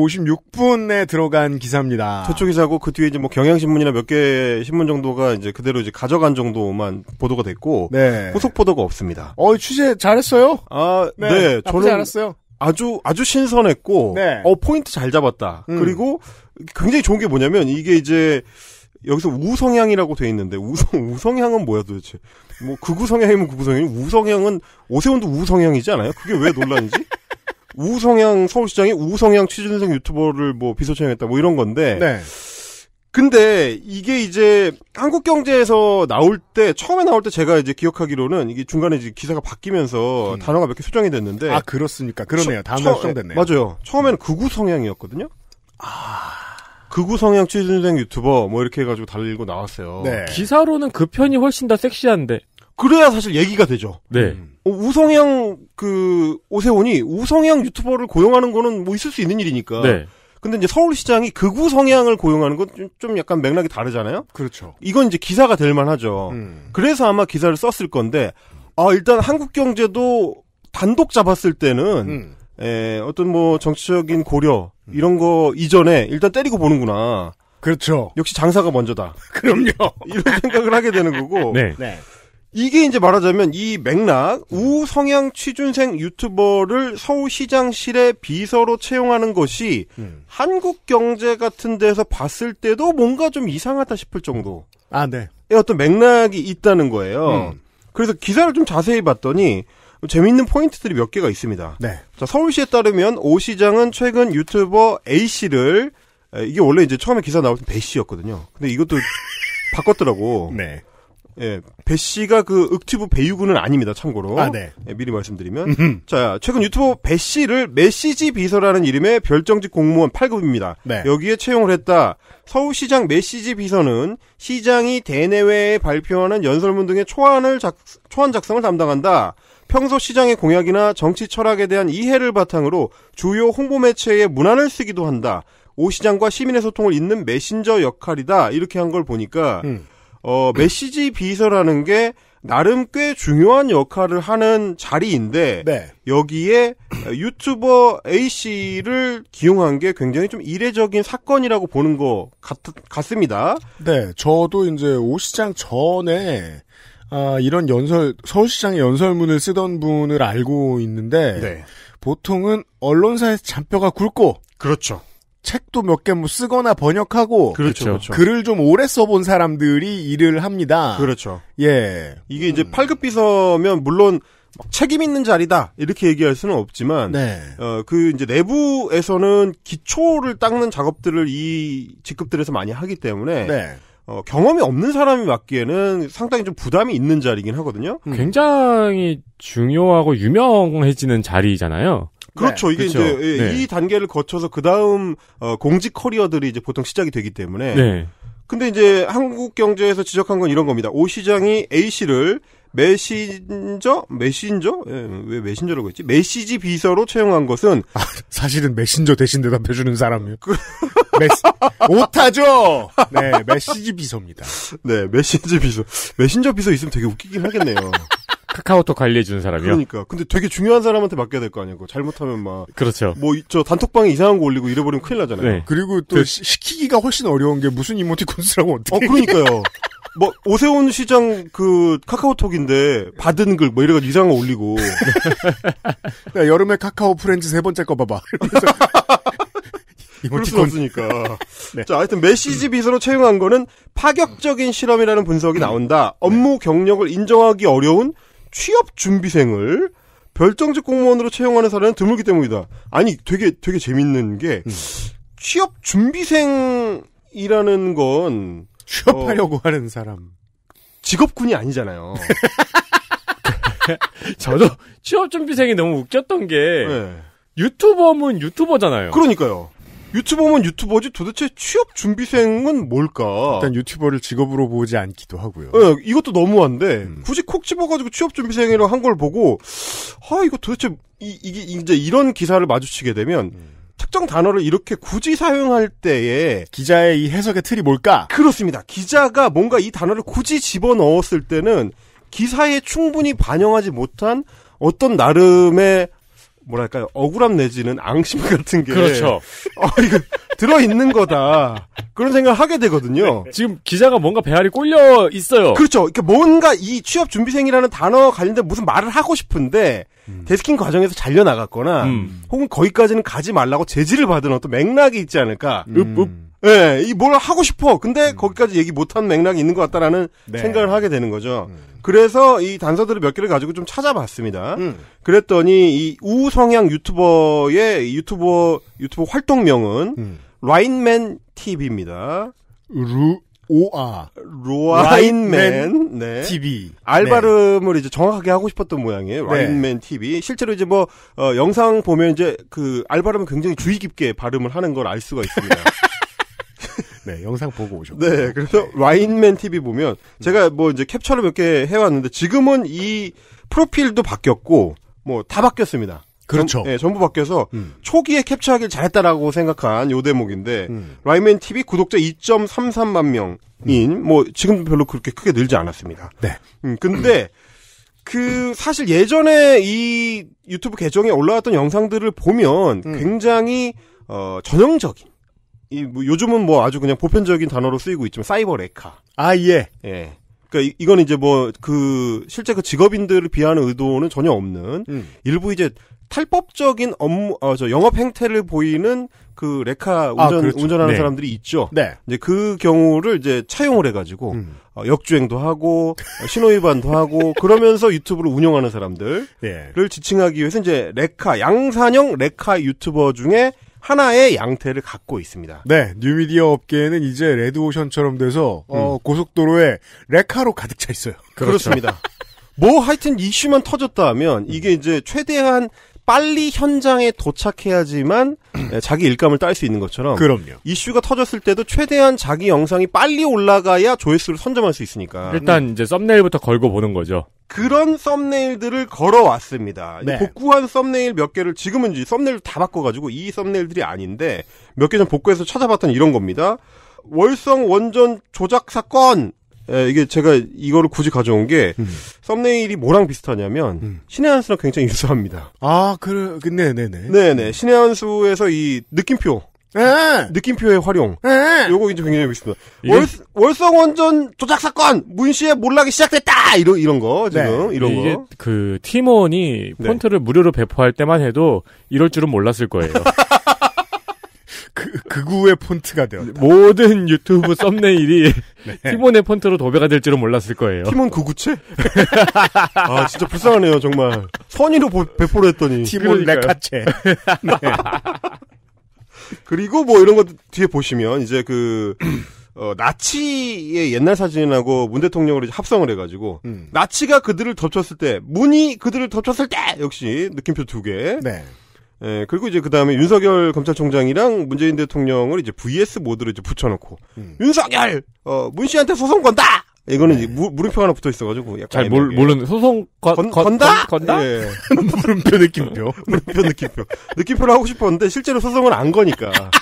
56분에 들어간 기사입니다. 최초 기사고 그 뒤에 이제 뭐 경향신문이나 몇 개 신문 정도가 이제 그대로 이제 가져간 정도만 보도가 됐고 네. 후속 보도가 없습니다. 어 취재 잘했어요. 아 네, 네 저는 알았어요. 아주 아주 신선했고 네. 어 포인트 잘 잡았다. 음. 그리고 굉장히 좋은 게 뭐냐면 이게 이제 여기서 우성향이라고 돼 있는데 우성 우성향은 뭐야 도대체? 뭐 극우 성향이면 극우 성향이 우성향은 오세훈도 우성향이지 않아요? 그게 왜 논란이지? 우성향 서울시장이 우성향 취준생 유튜버를 뭐 비소청했다 뭐 이런 건데. 네. 근데 이게 이제 한국 경제에서 나올 때 처음에 나올 때 제가 이제 기억하기로는 이게 중간에 이제 기사가 바뀌면서 음. 단어가 몇 개 수정이 됐는데 아 그렇습니까? 그러네요. 단어 수정됐네요. 맞아요. 처음에는 음. 극우 성향이었거든요. 아 극우 성향 취준생 유튜버 뭐 이렇게 해가지고 달리고 나왔어요. 네. 기사로는 그 편이 훨씬 더 섹시한데. 그래야 사실 얘기가 되죠. 네. 음. 어, 우성향 그 오세훈이 우성향 유튜버를 고용하는 거는 뭐 있을 수 있는 일이니까. 네. 근데 이제 서울시장이 극우 성향을 고용하는 건 좀 약간 맥락이 다르잖아요. 그렇죠. 이건 이제 기사가 될 만하죠. 음. 그래서 아마 기사를 썼을 건데 아 일단 한국 경제도 단독 잡았을 때는 음. 에, 예, 어떤 뭐 정치적인 고려 이런 거 이전에 일단 때리고 보는구나. 그렇죠. 역시 장사가 먼저다. 그럼요. 이런 생각을 하게 되는 거고. 네. 네. 이게 이제 말하자면 이 맥락 우성향 취준생 유튜버를 서울시장실에 비서로 채용하는 것이 음. 한국 경제 같은 데서 봤을 때도 뭔가 좀 이상하다 싶을 정도. 아, 네. 어떤 맥락이 있다는 거예요. 음. 그래서 기사를 좀 자세히 봤더니 뭐 재미있는 포인트들이 몇 개가 있습니다. 네. 자, 서울시에 따르면 오 시장은 최근 유튜버 A 씨를 이게 원래 이제 처음에 기사 나올 때배 씨였거든요. 근데 이것도 바꿨더라고. 네. 예, 배 씨가 그읍튜브배유군은 아닙니다. 참고로. 아, 네. 예, 미리 말씀드리면. 자, 최근 유튜버 배 씨를 메시지 비서라는 이름의 별정직 공무원 8급입니다. 네. 여기에 채용을 했다. 서울시장 메시지 비서는 시장이 대내외에 발표하는 연설문 등의 초안을 작, 초안 작성을 담당한다. 평소 시장의 공약이나 정치 철학에 대한 이해를 바탕으로 주요 홍보 매체에 문안을 쓰기도 한다. 오 시장과 시민의 소통을 잇는 메신저 역할이다. 이렇게 한 걸 보니까 음. 어, 메시지 비서라는 게 나름 꽤 중요한 역할을 하는 자리인데 네. 여기에 유튜버 A 씨를 기용한 게 굉장히 좀 이례적인 사건이라고 보는 것 같, 습니다 네, 저도 이제 오 시장 전에 아, 이런 연설 서울시장의 연설문을 쓰던 분을 알고 있는데 네. 보통은 언론사에서 잔뼈가 굵고 그렇죠. 책도 몇 개 뭐 쓰거나 번역하고 그렇죠, 그렇죠. 글을 좀 오래 써본 사람들이 일을 합니다. 그렇죠. 예. 이게 이제 음. 8급 비서면 물론 책임 있는 자리다 이렇게 얘기할 수는 없지만 네. 어, 그 이제 내부에서는 기초를 닦는 작업들을 이 직급들에서 많이 하기 때문에 네. 어, 경험이 없는 사람이 맡기에는 상당히 좀 부담이 있는 자리긴 이 하거든요. 음. 굉장히 중요하고 유명해지는 자리잖아요. 그렇죠. 네. 이게 그렇 이제 네. 이 단계를 거쳐서 그 다음 어, 공직 커리어들이 이제 보통 시작이 되기 때문에. 네. 근데 이제 한국 경제에서 지적한 건 이런 겁니다. 오 시장이 A 씨를 메신저 메신저 예, 왜 메신저라고 했지 메시지 비서로 채용한 것은 아, 사실은 메신저 대신 대답해 주는 사람이요. 그... 메시... 오타죠. 네 메시지 비서입니다. 네 메신저 비서 메신저 비서 있으면 되게 웃기긴 하겠네요. 카카오톡 관리해 주는 사람이요. 그러니까 근데 되게 중요한 사람한테 맡겨야 될 거 아니에요. 잘못하면 막 그렇죠. 뭐 저 단톡방에 이상한 거 올리고 잃어버리면 큰일 나잖아요. 네. 그리고 또 그... 시키기가 훨씬 어려운 게 무슨 이모티콘 쓰라고 어떻게? 어 그러니까요. 뭐 오세훈 시장 그 카카오톡인데 받은 글 뭐 이래가지고 이상한 올리고 야, 여름에 카카오 프렌즈 세 번째 거 봐봐 이러면서 그럴 수 없으니까. 네. 자, 하여튼 메시지 빗으로 채용한 거는 파격적인 실험이라는 분석이 나온다. 업무 네. 경력을 인정하기 어려운 취업 준비생을 별정직 공무원으로 채용하는 사례는 드물기 때문이다. 아니, 되게 되게 재밌는 게 음. 취업 준비생이라는 건 취업하려고 어, 하는 사람. 직업군이 아니잖아요. 저도 취업 준비생이 너무 웃겼던 게 네. 유튜버면 유튜버잖아요. 그러니까요. 유튜버면 유튜버지 도대체 취업 준비생은 뭘까? 일단 유튜버를 직업으로 보지 않기도 하고요. 네, 이것도 너무한데 음. 굳이 콕 집어가지고 취업 준비생이라고 한 걸 보고 아 이거 도대체 이, 게 이제 이런 기사를 마주치게 되면 음. 특정 단어를 이렇게 굳이 사용할 때에 기자의 이 해석의 틀이 뭘까? 그렇습니다. 기자가 뭔가 이 단어를 굳이 집어넣었을 때는 기사에 충분히 반영하지 못한 어떤 나름의 뭐랄까요 억울함 내지는 앙심 같은 게 그렇죠. 어 이거 들어 있는 거다 그런 생각을 하게 되거든요. 네. 지금 기자가 뭔가 배알이 꼴려 있어요. 그렇죠. 그러니 뭔가 이 취업 준비생이라는 단어 관련된 무슨 말을 하고 싶은데 음. 데스킹 과정에서 잘려 나갔거나 음. 혹은 거기까지는 가지 말라고 제지를 받은 어떤 맥락이 있지 않을까. 음. 읍, 예, 이뭘 하고 싶어. 근데 음. 거기까지 얘기 못한 맥락이 있는 것 같다라는 네. 생각을 하게 되는 거죠. 음. 그래서 이 단서들을 몇 개를 가지고 좀 찾아봤습니다. 음. 그랬더니 이 우성향 유튜버의 유튜버 유튜버 활동명은 음. 라인맨 TV입니다. 루 오아 로인맨 네. TV 알바름을 네. 이제 정확하게 하고 싶었던 모양이에요. 네. 라인맨 네. TV 실제로 이제 뭐 어, 영상 보면 이제 그알바름을 굉장히 주의 깊게 발음을 하는 걸 알 수가 있습니다. 네, 영상 보고 오셨고. 네, 그래서 네. 와인맨 TV 보면 제가 뭐 이제 캡처를 몇 개 해왔는데 지금은 이 프로필도 바뀌었고 뭐 다 바뀌었습니다. 그렇죠. 전, 네, 전부 바뀌어서 음. 초기에 캡처하길 잘했다라고 생각한 요 대목인데 음. 라이맨 TV 구독자 2.33만 명인 음. 뭐 지금도 별로 그렇게 크게 늘지 않았습니다. 네. 음, 근데 그 사실 예전에 이 유튜브 계정에 올라왔던 영상들을 보면 음. 굉장히 어 전형적인 이뭐 요즘은 뭐 아주 그냥 보편적인 단어로 쓰이고 있지만 사이버 레카. 아 예. 예. 그니까 이, 건 이제 뭐 그 실제 그 직업인들을 비하는 의도는 전혀 없는 음. 일부 이제 탈법적인 업무 어, 저 영업 행태를 보이는 그 레카 아, 운전 아, 그렇죠. 운전하는 네. 사람들이 있죠. 네. 이제 그 경우를 이제 차용을 해가지고 음. 어, 역주행도 하고 어, 신호 위반도 하고 그러면서 유튜브를 운영하는 사람들을 네. 지칭하기 위해서 이제 레카 양산형 레카 유튜버 중에 하나의 양태를 갖고 있습니다. 네, 뉴미디어 업계에는 이제 레드오션처럼 돼서 어, 음. 어, 고속도로에 레카로 가득 차 있어요. 그렇죠. 그렇습니다. 뭐 하여튼 이슈만 터졌다 하면 이게 이제 최대한 빨리 현장에 도착해야지만 음. 예, 자기 일감을 딸 수 있는 것처럼 그럼요. 이슈가 터졌을 때도 최대한 자기 영상이 빨리 올라가야 조회수를 선점할 수 있으니까 일단 네. 이제 썸네일부터 걸고 보는 거죠. 그런 썸네일들을 걸어왔습니다. 네. 복구한 썸네일 몇 개를 지금은 이제 썸네일 다 바꿔가지고 이 썸네일들이 아닌데 몇 개 전 복구해서 찾아봤던 이런 겁니다. 월성 원전 조작 사건 예, 이게 제가 이거를 굳이 가져온 게 음. 썸네일이 뭐랑 비슷하냐면 음. 신의 한 수랑 굉장히 유사합니다. 아, 그래, 네네네. 그, 네, 네. 네네. 신의 한 수에서 이 느낌표. 에! 예. 느낌표의 활용. 에! 예. 요거 이제 굉장히 비슷합니다. 월, 월성원전 조작 사건! 문 씨의 몰락이 시작됐다! 이런, 이런 거, 네. 지금. 네. 이런 이게 거. 그, 팀원이 네. 폰트를 무료로 배포할 때만 해도 이럴 줄은 몰랐을 거예요. 그, 극우의 폰트가 되었다. 모든 유튜브 썸네일이 네. 티몬의 폰트로 도배가 될 줄은 몰랐을 거예요. 티몬 극우체? 아, 진짜 불쌍하네요, 정말. 선의로 배포를 했더니. 티몬 레카체. 네. 그리고 뭐 이런 것 뒤에 보시면 이제 그, 어, 나치의 옛날 사진하고 문 대통령으로 합성을 해가지고, 음. 나치가 그들을 덮쳤을 때, 문이 그들을 덮쳤을 때! 역시 느낌표 두 개. 네. 예, 그리고 이제 그 다음에 윤석열 검찰총장이랑 문재인 대통령을 이제 VS 모드로 이제 붙여놓고, 음. 윤석열! 어, 문 씨한테 소송 건다! 이거는 네. 무, 물음표 하나 붙어 있어가지고. 약간 잘 모르, 모르는, 소송 건, 건, 건다 건, 다 예. 물음표 느낌표. 물음표 느낌표. 느낌표를 하고 싶었는데 실제로 소송은 안 거니까.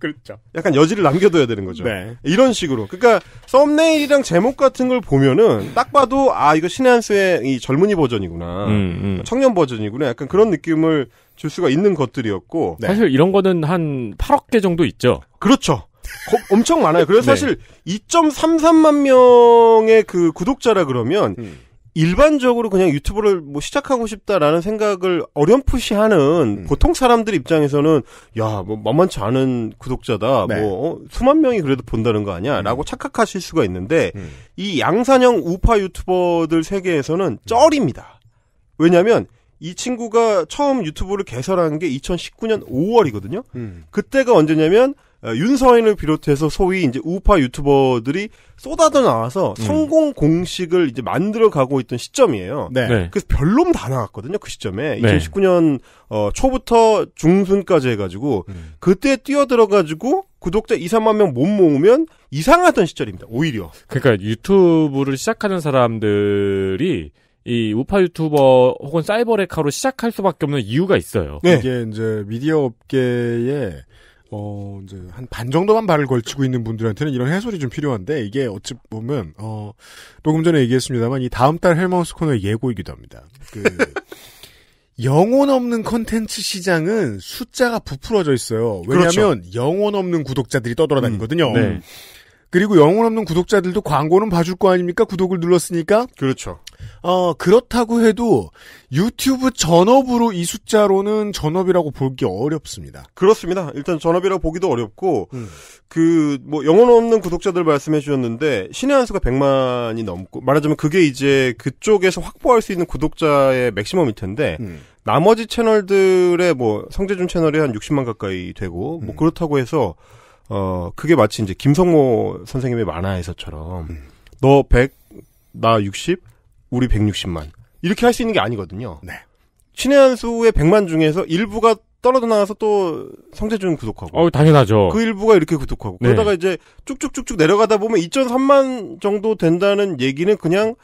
그렇죠. 약간 여지를 남겨둬야 되는 거죠. 네. 이런 식으로. 그러니까 썸네일이랑 제목 같은 걸 보면은 딱 봐도 아 이거 신한수의 이 젊은이 버전이구나, 음, 음. 청년 버전이구나, 약간 그런 느낌을 줄 수가 있는 것들이었고 네. 사실 이런 거는 한 8억 개 정도 있죠. 그렇죠. 거, 엄청 많아요. 그래서 네. 사실 2.33만 명의 그 구독자라 그러면 음. 일반적으로 그냥 유튜브를 뭐 시작하고 싶다라는 생각을 어렴풋이 하는 음. 보통 사람들 입장에서는 야, 뭐 만만치 않은 구독자다. 네. 뭐 어, 수만 명이 그래도 본다는 거 아니야라고 음. 착각하실 수가 있는데 음. 이 양산형 우파 유튜버들 세계에서는 쩔입니다. 왜냐면 이 친구가 처음 유튜브를 개설한 게 2019년 5월이거든요. 음. 그때가 언제냐면 어, 윤서인을 비롯해서 소위 이제 우파 유튜버들이 쏟아져 나와서 음. 성공 공식을 이제 만들어 가고 있던 시점이에요. 네. 네. 그래서 별놈 다 나왔거든요. 그 시점에 네. 2019년 어, 초부터 중순까지 해가지고 음. 그때 뛰어들어가지고 구독자 2, 3만 명 못 모으면 이상하던 시절입니다. 오히려. 그러니까 유튜브를 시작하는 사람들이 이 우파 유튜버 혹은 사이버레카로 시작할 수밖에 없는 이유가 있어요. 네. 이게 이제 미디어 업계에 어 이제 한 반 정도만 발을 걸치고 있는 분들한테는 이런 해설이 좀 필요한데 이게 어찌 보면 어 조금 전에 얘기했습니다만 이 다음 달 헬마우스 코너의 예고이기도 합니다. 그 영혼 없는 컨텐츠 시장은 숫자가 부풀어져 있어요. 왜냐하면 그렇죠. 영혼 없는 구독자들이 떠돌아다니거든요. 음, 네. 그리고 영혼 없는 구독자들도 광고는 봐줄 거 아닙니까? 구독을 눌렀으니까. 그렇죠. 어, 그렇다고 해도 유튜브 전업으로 이 숫자로는 전업이라고 보기 어렵습니다. 그렇습니다. 일단 전업이라고 보기도 어렵고, 음. 그, 뭐, 영혼 없는 구독자들 말씀해 주셨는데, 신의 한 수가 100만이 넘고, 말하자면 그게 이제 그쪽에서 확보할 수 있는 구독자의 맥시멈일 텐데, 음. 나머지 채널들의 뭐, 성재준 채널이 한 60만 가까이 되고, 뭐, 음. 그렇다고 해서, 어, 그게 마치 이제 김성모 선생님의 만화에서처럼 음. 너 100, 나 60, 우리 160만. 이렇게 할 수 있는 게 아니거든요. 네. 신의 한 수의 100만 중에서 일부가 떨어져 나가서 또 성재준 구독하고. 어, 당연하죠. 그 일부가 이렇게 구독하고. 네. 그러다가 이제 쭉쭉쭉쭉 내려가다 보면 2.3만 정도 된다는 얘기는 그냥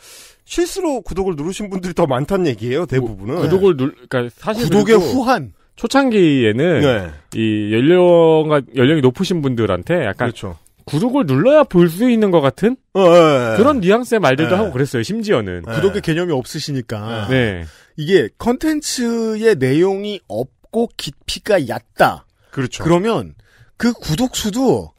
실수로 구독을 누르신 분들이 더 많다는 얘기예요, 대부분은. 뭐, 구독을 누, 그니까 사실 구독의 후한. 초창기에는 네. 이연령 연령이 높으신 분들한테 약간 그렇죠. 구독을 눌러야 볼 수 있는 것 같은 어, 예, 예, 예. 그런 뉘앙스의 말들도 예. 하고 그랬어요. 심지어는 구독의 예. 개념이 없으시니까 네. 이게 컨텐츠의 내용이 없고 깊이가 얕다. 그렇죠. 그러면 그 구독 수도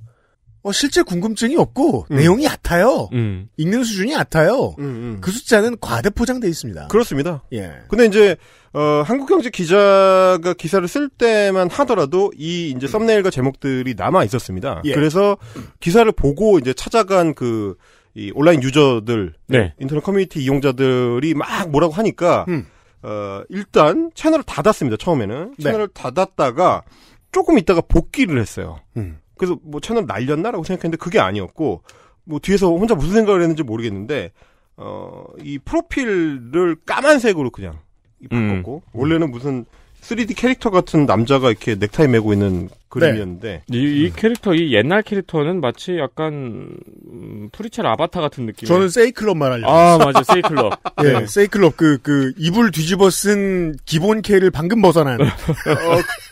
어, 실제 궁금증이 없고 음. 내용이 얕아요. 음. 읽는 수준이 얕아요. 음, 음. 그 숫자는 과대 포장돼 있습니다. 그렇습니다. 예. 근데 이제 어, 한국경제 기자가 기사를 쓸 때만 하더라도 이 이제 썸네일과 제목들이 남아 있었습니다. 예. 그래서 기사를 보고 이제 찾아간 그 이 온라인 유저들, 네. 인터넷 커뮤니티 이용자들이 막 뭐라고 하니까 음. 어, 일단 채널을 닫았습니다. 처음에는 네. 채널을 네. 닫았다가 조금 있다가 복귀를 했어요. 음. 그래서 뭐 채널 날렸나라고 생각했는데 그게 아니었고 뭐 뒤에서 혼자 무슨 생각을 했는지 모르겠는데 어, 이 프로필을 까만색으로 그냥 바꿨고 음. 원래는 무슨 3D 캐릭터 같은 남자가 이렇게 넥타이 메고 있는 그림이었는데 네. 이, 이, 캐릭터 이 옛날 캐릭터는 마치 약간 음, 프리첼 아바타 같은 느낌. 저는 세이클럽만 알려요아 맞아 세이클럽. 예, 네. 세이클럽 그그 그, 이불 뒤집어 쓴 기본 캐를 방금 벗어난. 어,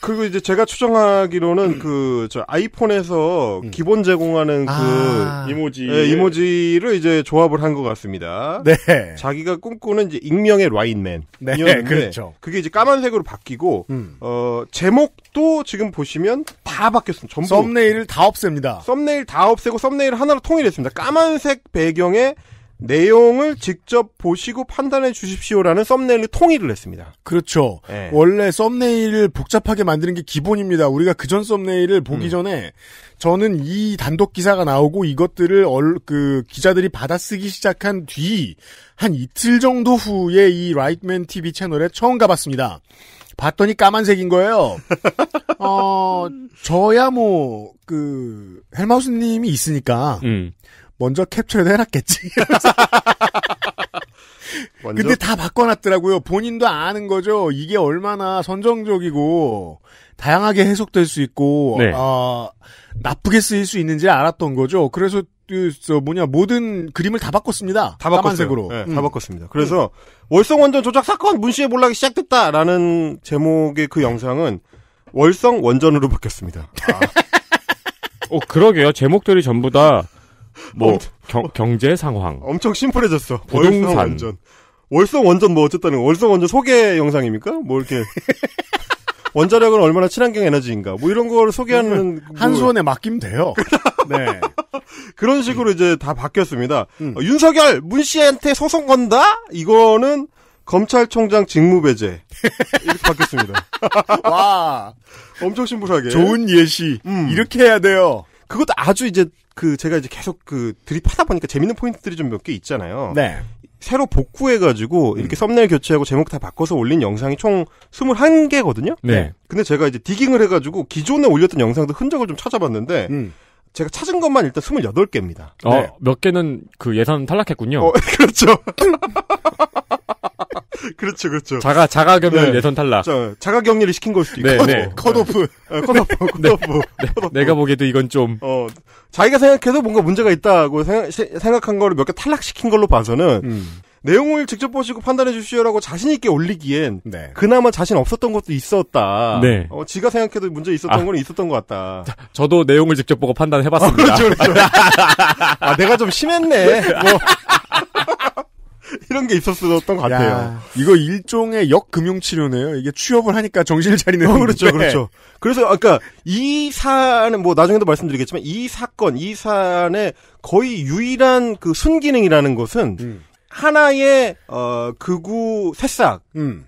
그리고 이제 제가 추정하기로는 음. 그, 그저 아이폰에서 음. 기본 제공하는 그 아~ 이모지 네, 이모지를 이제 조합을 한 것 같습니다. 네. 자기가 꿈꾸는 이제 익명의 라인맨. 네, 그렇죠. 그게 이제 까만색으로 바뀌고 음. 어 제목도 지금 보시면 다 바뀌었습니다. 전부. 썸네일을 다 없앱니다. 썸네일 다 없애고 썸네일 하나로 통일했습니다. 까만색 배경에 내용을 직접 보시고 판단해 주십시오라는 썸네일을 통일을 했습니다. 그렇죠. 네. 원래 썸네일을 복잡하게 만드는 게 기본입니다. 우리가 그 전 썸네일을 보기 음. 전에 저는 이 단독 기사가 나오고 이것들을 얼, 그 기자들이 받아쓰기 시작한 뒤 한 이틀 정도 후에 이 라이트맨 TV 채널에 처음 가봤습니다. 봤더니 까만색인 거예요. 어, 저야 뭐, 그, 헬마우스 님이 있으니까, 음. 먼저 캡처를 해놨겠지. 근데 다 바꿔놨더라고요. 본인도 아는 거죠. 이게 얼마나 선정적이고, 다양하게 해석될 수 있고 네. 어, 나쁘게 쓰일 수 있는지 알았던 거죠. 그래서 그, 저 뭐냐 모든 그림을 다 바꿨습니다. 다 바꿨어요. 네, 음. 다 바꿨습니다. 그래서 음. 월성 원전 조작 사건 문신의 몰락이 시작됐다라는 제목의 그 영상은 월성 원전으로 바뀌었습니다. 아. 어 그러게요. 제목들이 전부 다 뭐 경제 상황 엄청 심플해졌어. 부동산. 월성 원전. 월성 원전 뭐 어쨌다는 거. 월성 원전 소개 영상입니까? 뭐 이렇게 원자력은 얼마나 친환경 에너지인가 뭐 이런 걸 소개하는 네. 한 그 수원에 맡기면 돼요. 네. 그런 식으로 이제 다 바뀌었습니다. 음. 어, 윤석열 문 씨한테 소송 건다 이거는 검찰총장 직무배제 이렇게 바뀌었습니다. 와 엄청 심부하게 좋은 예시 음. 이렇게 해야 돼요. 그것도 아주 이제 그 제가 이제 계속 그 들이 파다 보니까 재밌는 포인트들이 좀 몇 개 있잖아요. 네. 새로 복구해가지고 이렇게 음. 썸네일 교체하고 제목 다 바꿔서 올린 영상이 총 21개거든요? 네. 근데 제가 이제 디깅을 해가지고 기존에 올렸던 영상들 흔적을 좀 찾아봤는데, 음. 제가 찾은 것만 일단 28개입니다. 어, 네. 몇 개는 그 예산 탈락했군요. 어, 그렇죠. 그렇죠, 그렇죠. 자가, 자가격리 네. 예선 탈락. 자, 자가격리를 시킨 걸 수도 네, 있고. 네, 어, 컷, 네. 아, 네. 컷오프. 네. 네. 컷오프, 컷오프. 네. 내가 보기에도 이건 좀. 어, 자기가 생각해도 뭔가 문제가 있다고 생각, 한 거를 몇 개 탈락시킨 걸로 봐서는, 음. 내용을 직접 보시고 판단해 주시오라고 자신 있게 올리기엔 네. 그나마 자신 없었던 것도 있었다. 네. 어, 지가 생각해도 문제 있었던 아, 건 있었던 것 같다. 자, 저도 내용을 직접 보고 판단해 봤습니다. 아, 그렇죠, 그렇죠. 아, 내가 좀 심했네. 네. 뭐. 이런 게 있었었던 것 같아요. 야. 이거 일종의 역금융치료네요. 이게 취업을 하니까 정신을 차리는. 어, 그렇죠, 네. 그렇죠. 그래서 아까 이 사안은 뭐 나중에도 말씀드리겠지만 이 사건, 이 사안의 거의 유일한 그 순기능이라는 것은 음. 하나의 어 극우 새싹이 음.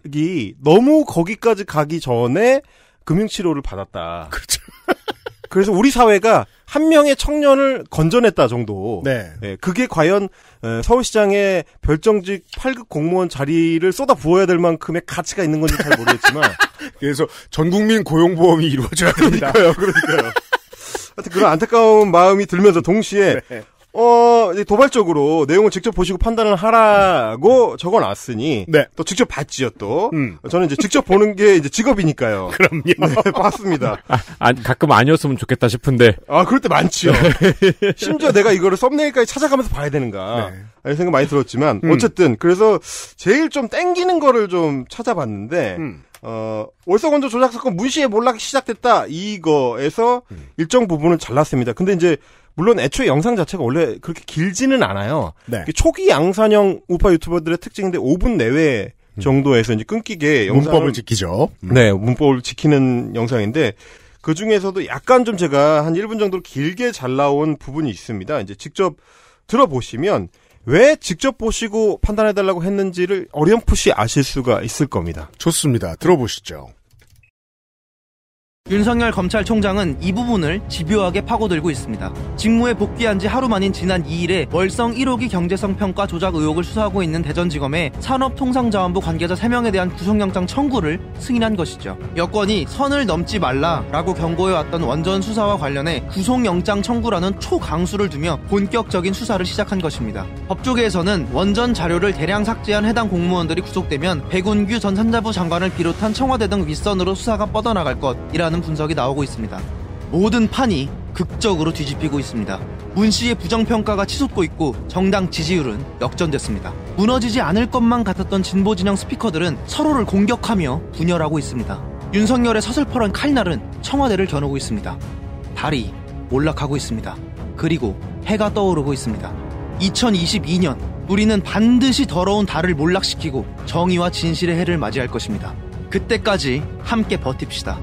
너무 거기까지 가기 전에 금융 치료를 받았다. 그렇죠. 그래서 우리 사회가 한 명의 청년을 건져냈다 정도. 네. 네 그게 과연 어, 서울시장의 별정직 8급 공무원 자리를 쏟아 부어야 될 만큼의 가치가 있는 건지 잘 모르겠지만. 그래서 전 국민 고용보험이 이루어져야 됩니다. 그러니까요. 그러니까요. 하여튼 그런 안타까운 마음이 들면서 동시에 네. 어, 도발적으로 내용을 직접 보시고 판단을 하라고 적어 놨으니. 네. 또 직접 봤지요, 또. 음. 저는 이제 직접 보는 게 이제 직업이니까요. 그럼요. 네, 봤습니다. 아, 아, 가끔 아니었으면 좋겠다 싶은데. 아, 그럴 때 많지요. 네. 심지어 내가 이거를 썸네일까지 찾아가면서 봐야 되는가. 네. 아, 이런 생각 많이 들었지만. 음. 어쨌든, 그래서 제일 좀 땡기는 거를 좀 찾아봤는데. 음. 어, 월서원조 조작 사건 문시에 몰락이 시작됐다. 이거에서 음. 일정 부분을 잘랐습니다. 근데 이제 물론 애초에 영상 자체가 원래 그렇게 길지는 않아요. 네. 초기 양산형 우파 유튜버들의 특징인데 5분 내외 음. 정도에서 이제 끊기게 영상을, 문법을 지키죠. 음. 네, 문법을 지키는 영상인데 그 중에서도 약간 좀 제가 한 1분 정도로 길게 잘 나온 부분이 있습니다. 이제 직접 들어보시면 왜 직접 보시고 판단해달라고 했는지를 어렴풋이 아실 수가 있을 겁니다. 좋습니다. 들어보시죠. 윤석열 검찰총장은 이 부분을 집요하게 파고들고 있습니다. 직무에 복귀한 지 하루 만인 지난 2일에 월성 1호기 경제성 평가 조작 의혹을 수사하고 있는 대전지검에 산업통상자원부 관계자 3명에 대한 구속영장 청구를 승인한 것이죠. 여권이 선을 넘지 말라라고 경고해왔던 원전 수사와 관련해 구속영장 청구라는 초강수를 두며 본격적인 수사를 시작한 것입니다. 법조계에서는 원전 자료를 대량 삭제한 해당 공무원들이 구속되면 백운규 전 산자부 장관을 비롯한 청와대 등 윗선으로 수사가 뻗어나갈 것이라는 있다는 분석이 나오고 있습니다. 모든 판이 극적으로 뒤집히고 있습니다. 문 씨의 부정평가가 치솟고 있고 정당 지지율은 역전됐습니다. 무너지지 않을 것만 같았던 진보진영 스피커들은 서로를 공격하며 분열하고 있습니다. 윤석열의 서슬퍼런 칼날은 청와대를 겨누고 있습니다. 달이 몰락하고 있습니다. 그리고 해가 떠오르고 있습니다. 2022년 우리는 반드시 더러운 달을 몰락시키고 정의와 진실의 해를 맞이할 것입니다. 그때까지 함께 버팁시다.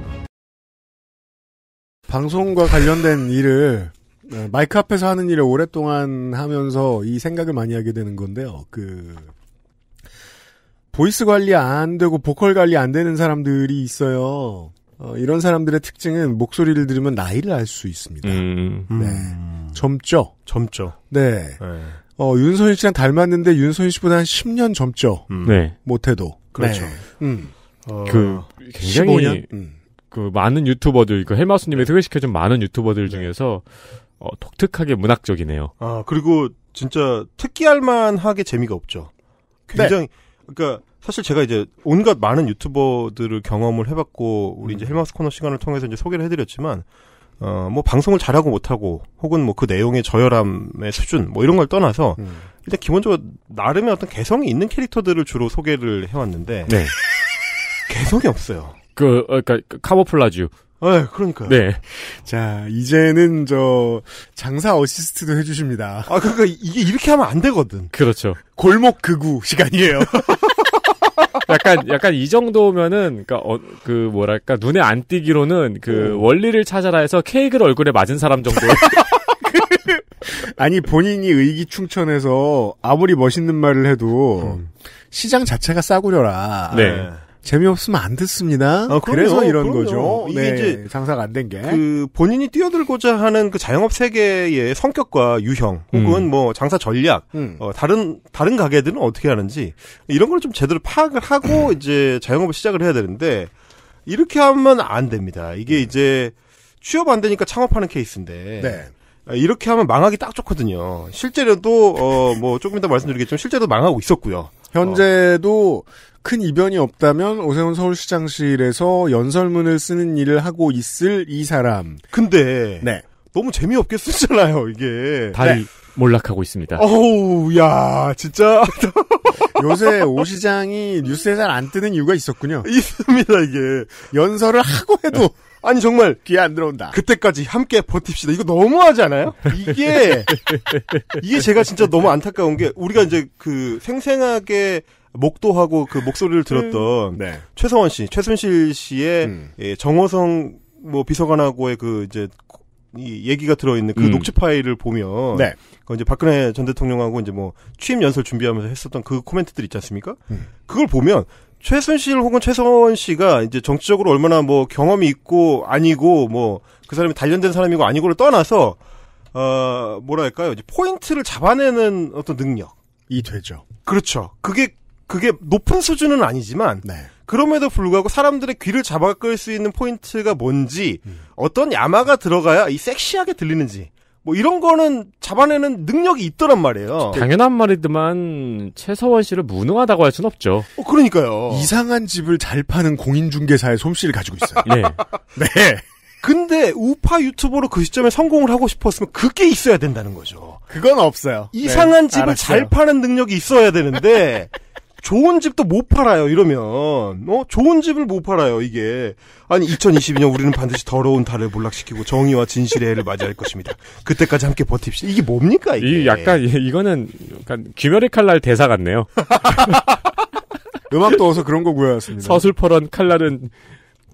방송과 관련된 일을 어, 마이크 앞에서 하는 일을 오랫동안 하면서 이 생각을 많이 하게 되는 건데요. 그 보이스 관리 안 되고 보컬 관리 안 되는 사람들이 있어요. 어, 이런 사람들의 특징은 목소리를 들으면 나이를 알 수 있습니다. 음, 네. 음. 네. 젊죠? 젊죠. 네. 네. 어, 윤선일 씨랑 닮았는데 윤선일 씨보다 한 10년 젊죠. 음. 네. 못해도. 그렇죠. 네. 음. 그 어, 그, 굉장히 15년? 그 많은 유튜버들 그헬마스님이 네. 소개시켜준 많은 유튜버들 네. 중에서 어, 독특하게 문학적이네요. 아 그리고 진짜 특기할 만하게 재미가 없죠. 네. 굉장히 네. 그니까 사실 제가 이제 온갖 많은 유튜버들을 경험을 해봤고 우리 이제 음. 헬마스 코너 시간을 통해서 이제 소개를 해드렸지만 어 뭐 방송을 잘하고 못하고 혹은 뭐 그 내용의 저열함의 수준 뭐 이런 걸 떠나서 음. 일단 기본적으로 나름의 어떤 개성이 있는 캐릭터들을 주로 소개를 해왔는데 네. 개성이 없어요. 그, 어, 그러니까 그 카모플라주. 네, 그러니까 네. 자, 이제는 저 장사 어시스트도 해주십니다. 아, 그러니까 이게 이렇게 하면 안 되거든. 그렇죠. 골목 극우 시간이에요. 약간 약간 이 정도면은 그러니까 어, 그 뭐랄까 눈에 안 띄기로는 그 오. 음. 원리를 찾아라 해서 케이크를 얼굴에 맞은 사람 정도. 아니 본인이 의기충천해서 아무리 멋있는 말을 해도 음. 시장 자체가 싸구려라. 네. 네. 재미없으면 안 듣습니다. 아, 그래서 이런 그럼요. 거죠. 이게 네, 이제 장사가 안 된 게. 그 본인이 뛰어들고자 하는 그 자영업 세계의 성격과 유형 혹은 음. 뭐 장사 전략, 음. 어, 다른 다른 가게들은 어떻게 하는지 이런 걸 좀 제대로 파악을 하고 이제 자영업을 시작을 해야 되는데 이렇게 하면 안 됩니다. 이게 음. 이제 취업 안 되니까 창업하는 케이스인데. 네. 아, 이렇게 하면 망하기 딱 좋거든요. 실제로도 어 뭐 조금 이따 말씀드리겠지만 실제로 망하고 있었고요. 현재도 어. 큰 이변이 없다면 오세훈 서울시장실에서 연설문을 쓰는 일을 하고 있을 이 사람. 근데 네. 너무 재미없게 쓰잖아요, 이게. 다리 네. 몰락하고 있습니다. 어우, 야, 진짜. 요새 오 시장이 뉴스에 잘 안 뜨는 이유가 있었군요. 있습니다, 이게. 연설을 하고 해도. 네. 아니, 정말. 귀에 안 들어온다. 그때까지 함께 버팁시다. 이거 너무하지 않아요? 이게, 이게 제가 진짜 너무 안타까운 게, 우리가 이제 그 생생하게 목도하고 그 목소리를 음. 들었던 음. 네. 최성원 씨, 최순실 씨의 음. 예, 정호성 뭐 비서관하고의 그 이제 이 얘기가 들어있는 그 음. 녹취 파일을 보면 네. 그 이제 박근혜 전 대통령하고 이제 뭐 취임 연설 준비하면서 했었던 그 코멘트들 있지 않습니까? 음. 그걸 보면 최순실 혹은 최성원 씨가 이제 정치적으로 얼마나 뭐 경험이 있고 아니고 뭐 그 사람이 단련된 사람이고 아니고를 떠나서 어 뭐랄까요 이제 포인트를 잡아내는 어떤 능력 이 되죠. 그렇죠. 그게 그게 높은 수준은 아니지만 네. 그럼에도 불구하고 사람들의 귀를 잡아끌 수 있는 포인트가 뭔지 음. 어떤 야마가 들어가야 이 섹시하게 들리는지 뭐 이런 거는 잡아내는 능력이 있더란 말이에요. 당연한 말이지만 최서원 씨를 무능하다고 할 수는 없죠. 어, 그러니까요. 이상한 집을 잘 파는 공인중개사의 솜씨를 가지고 있어요. 네. 네. 근데 우파 유튜버로 그 시점에 성공을 하고 싶었으면 그게 있어야 된다는 거죠. 그건 없어요. 이상한 네, 집을 알았어요. 잘 파는 능력이 있어야 되는데 좋은 집도 못 팔아요, 이러면. 어? 좋은 집을 못 팔아요, 이게. 아니, 2022년 우리는 반드시 더러운 달을 몰락시키고 정의와 진실의 해를 맞이할 것입니다. 그때까지 함께 버팁시다. 이게 뭡니까, 이게? 이 약간, 이거는, 약간, 귀멸의 칼날 대사 같네요. 음악도 어서 그런 거구요습니다서술퍼런 칼날은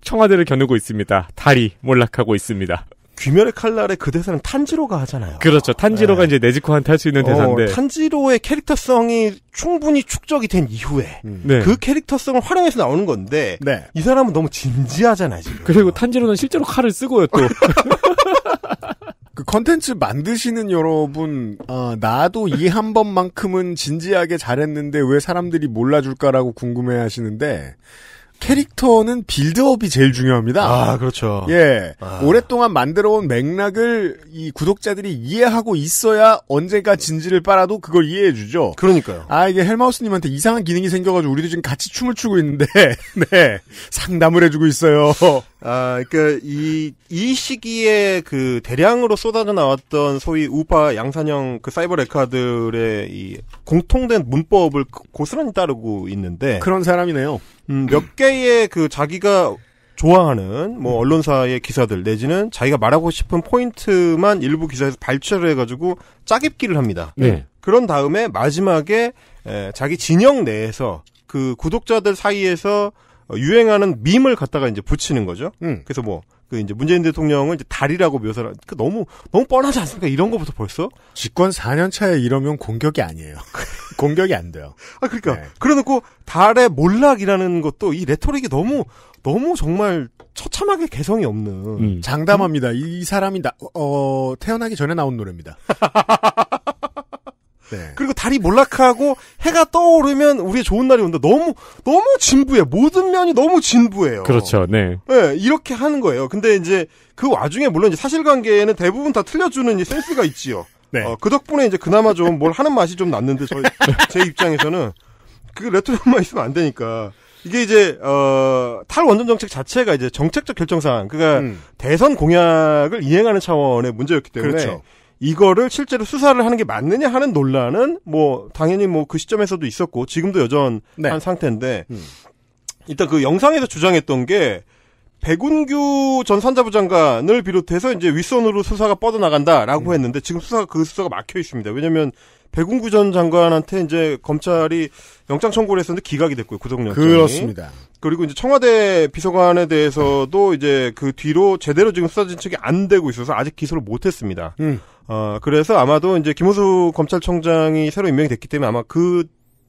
청와대를 겨누고 있습니다. 달이 몰락하고 있습니다. 귀멸의 칼날의 그 대사는 탄지로가 하잖아요. 그렇죠. 탄지로가 네. 이제 네지코한테 할 수 있는 어, 대사인데 어, 탄지로의 캐릭터성이 충분히 축적이 된 이후에 음. 네. 그 캐릭터성을 활용해서 나오는 건데 네. 이 사람은 너무 진지하잖아요. 지금. 그리고 탄지로는 실제로 칼을 쓰고요 또. 그 컨텐츠 만드시는 여러분, 아, 나도 이 한 번만큼은 진지하게 잘했는데 왜 사람들이 몰라줄까라고 궁금해 하시는데, 캐릭터는 빌드업이 제일 중요합니다. 아, 그렇죠. 예. 아. 오랫동안 만들어온 맥락을 이 구독자들이 이해하고 있어야 언제가 진지를 빨아도 그걸 이해해주죠. 그러니까요. 아, 이게 헬마우스님한테 이상한 기능이 생겨가지고 우리도 지금 같이 춤을 추고 있는데, 네. 상담을 해주고 있어요. 아, 그 이, 이 시기에 그 대량으로 쏟아져 나왔던 소위 우파 양산형 그 사이버 레카들의 이 공통된 문법을 고스란히 따르고 있는데. 그런 사람이네요. 음, 몇 개의 그 자기가 좋아하는 뭐 음. 언론사의 기사들 내지는 자기가 말하고 싶은 포인트만 일부 기사에서 발췌를 해가지고 짜깁기를 합니다. 네. 그런 다음에 마지막에 에, 자기 진영 내에서 그 구독자들 사이에서 유행하는 밈을 갖다가 이제 붙이는 거죠. 음. 그래서 뭐그 이제 문재인 대통령을 이제 달이라고 묘사를 그 너무 너무 뻔하지 않습니까? 이런 거부터 벌써 집권 4년 차에 이러면 공격이 아니에요. 공격이 안 돼요. 아 그러니까 네. 그래놓고 달의 몰락이라는 것도 이 레토릭이 너무 너무 정말 처참하게 개성이 없는 음. 장담합니다. 음. 이 사람이 나, 어, 태어나기 전에 나온 노래입니다. 네. 그리고 달이 몰락하고 해가 떠오르면 우리의 좋은 날이 온다. 너무 너무 진부해. 모든 면이 너무 진부해요. 그렇죠. 네. 네 이렇게 하는 거예요. 근데 이제 그 와중에 물론 이제 사실관계는 에 대부분 다 틀려주는 센스가 있지요. 네. 어, 그 덕분에 이제 그나마 좀 뭘 하는 맛이 좀 났는데 저희 제 입장에서는 그 레토리만 있으면 안 되니까. 이게 이제 어, 탈원전 정책 자체가 이제 정책적 결정 사항, 그러니까 음. 대선 공약을 이행하는 차원의 문제였기 때문에 그렇죠. 이거를 실제로 수사를 하는 게 맞느냐 하는 논란은 뭐 당연히 뭐 그 시점에서도 있었고 지금도 여전한 네. 상태인데 음. 일단 그 영상에서 주장했던 게 백운규 전 산자부 장관을 비롯해서 이제 윗선으로 수사가 뻗어나간다라고 음. 했는데 지금 수사가 그 수사가 막혀 있습니다. 왜냐면 백운구 전 장관한테 이제 검찰이 영장 청구를 했었는데 기각이 됐고요. 구속영장이. 그렇습니다. 그리고 이제 청와대 비서관에 대해서도 이제 그 뒤로 제대로 지금 수사 진척이 안 되고 있어서 아직 기소를 못 했습니다. 음. 어, 그래서 아마도 이제 김호수 검찰총장이 새로 임명이 됐기 때문에 아마 그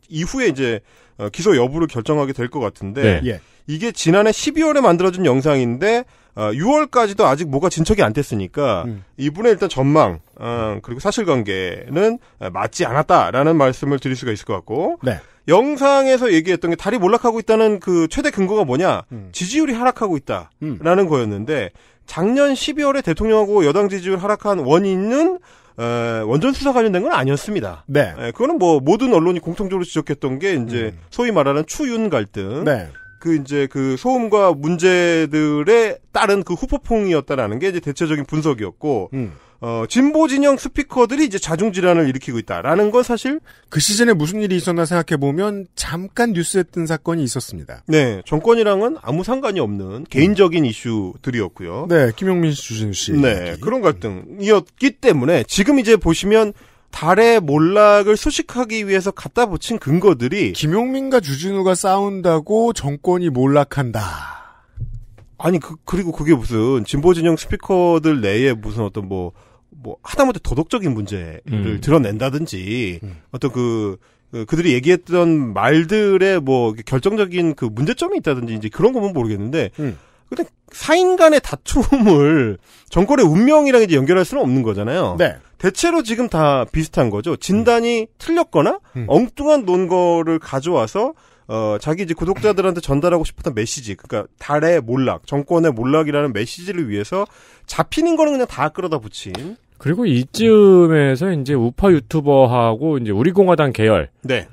이후에 이제 어, 기소 여부를 결정하게 될 것 같은데 네. 예. 이게 지난해 12월에 만들어진 영상인데 어, 6월까지도 아직 뭐가 진척이 안 됐으니까 음. 이분의 일단 전망 어, 그리고 사실관계는 맞지 않았다라는 말씀을 드릴 수가 있을 것 같고 네. 영상에서 얘기했던 게 달이 몰락하고 있다는 그 최대 근거가 뭐냐 음. 지지율이 하락하고 있다라는 음. 거였는데 작년 12월에 대통령하고 여당 지지율 하락한 원인은 에, 원전 수사 관련된 건 아니었습니다. 네. 에, 그거는 뭐 모든 언론이 공통적으로 지적했던 게 이제 음. 소위 말하는 추윤 갈등. 네. 그 이제 그 소음과 문제들에 따른 그 후폭풍이었다라는 게 이제 대체적인 분석이었고 음. 어, 진보 진영 스피커들이 이제 자중 질환을 일으키고 있다라는 건 사실 그 시즌에 무슨 일이 있었나 생각해 보면 잠깐 뉴스에 뜬 사건이 있었습니다. 네, 정권이랑은 아무 상관이 없는 개인적인 음. 이슈들이었고요. 네, 김용민 씨, 주진 씨. 네, 얘기. 그런 갈등이었기 때문에 지금 이제 보시면 달의 몰락을 수식하기 위해서 갖다 붙인 근거들이 김용민과 주진우가 싸운다고 정권이 몰락한다. 아니 그 그리고 그게 무슨 진보 진영 스피커들 내에 무슨 어떤 뭐뭐 뭐 하다못해 도덕적인 문제를 음. 드러낸다든지 음. 어떤 그, 그 그들이 얘기했던 말들의 뭐 결정적인 그 문제점이 있다든지 이제 그런 거면 모르겠는데 음. 근데 사인 간의 다툼을 정권의 운명이랑 이제 연결할 수는 없는 거잖아요. 네. 대체로 지금 다 비슷한 거죠. 진단이 음. 틀렸거나 음. 엉뚱한 논거를 가져와서 어, 자기 이제 구독자들한테 전달하고 싶었던 메시지, 그니까 달의 몰락, 정권의 몰락이라는 메시지를 위해서 잡히는 거는 그냥 다 끌어다 붙인. 그리고 이쯤에서 이제 우파 유튜버하고 이제 우리공화당 계열. 네.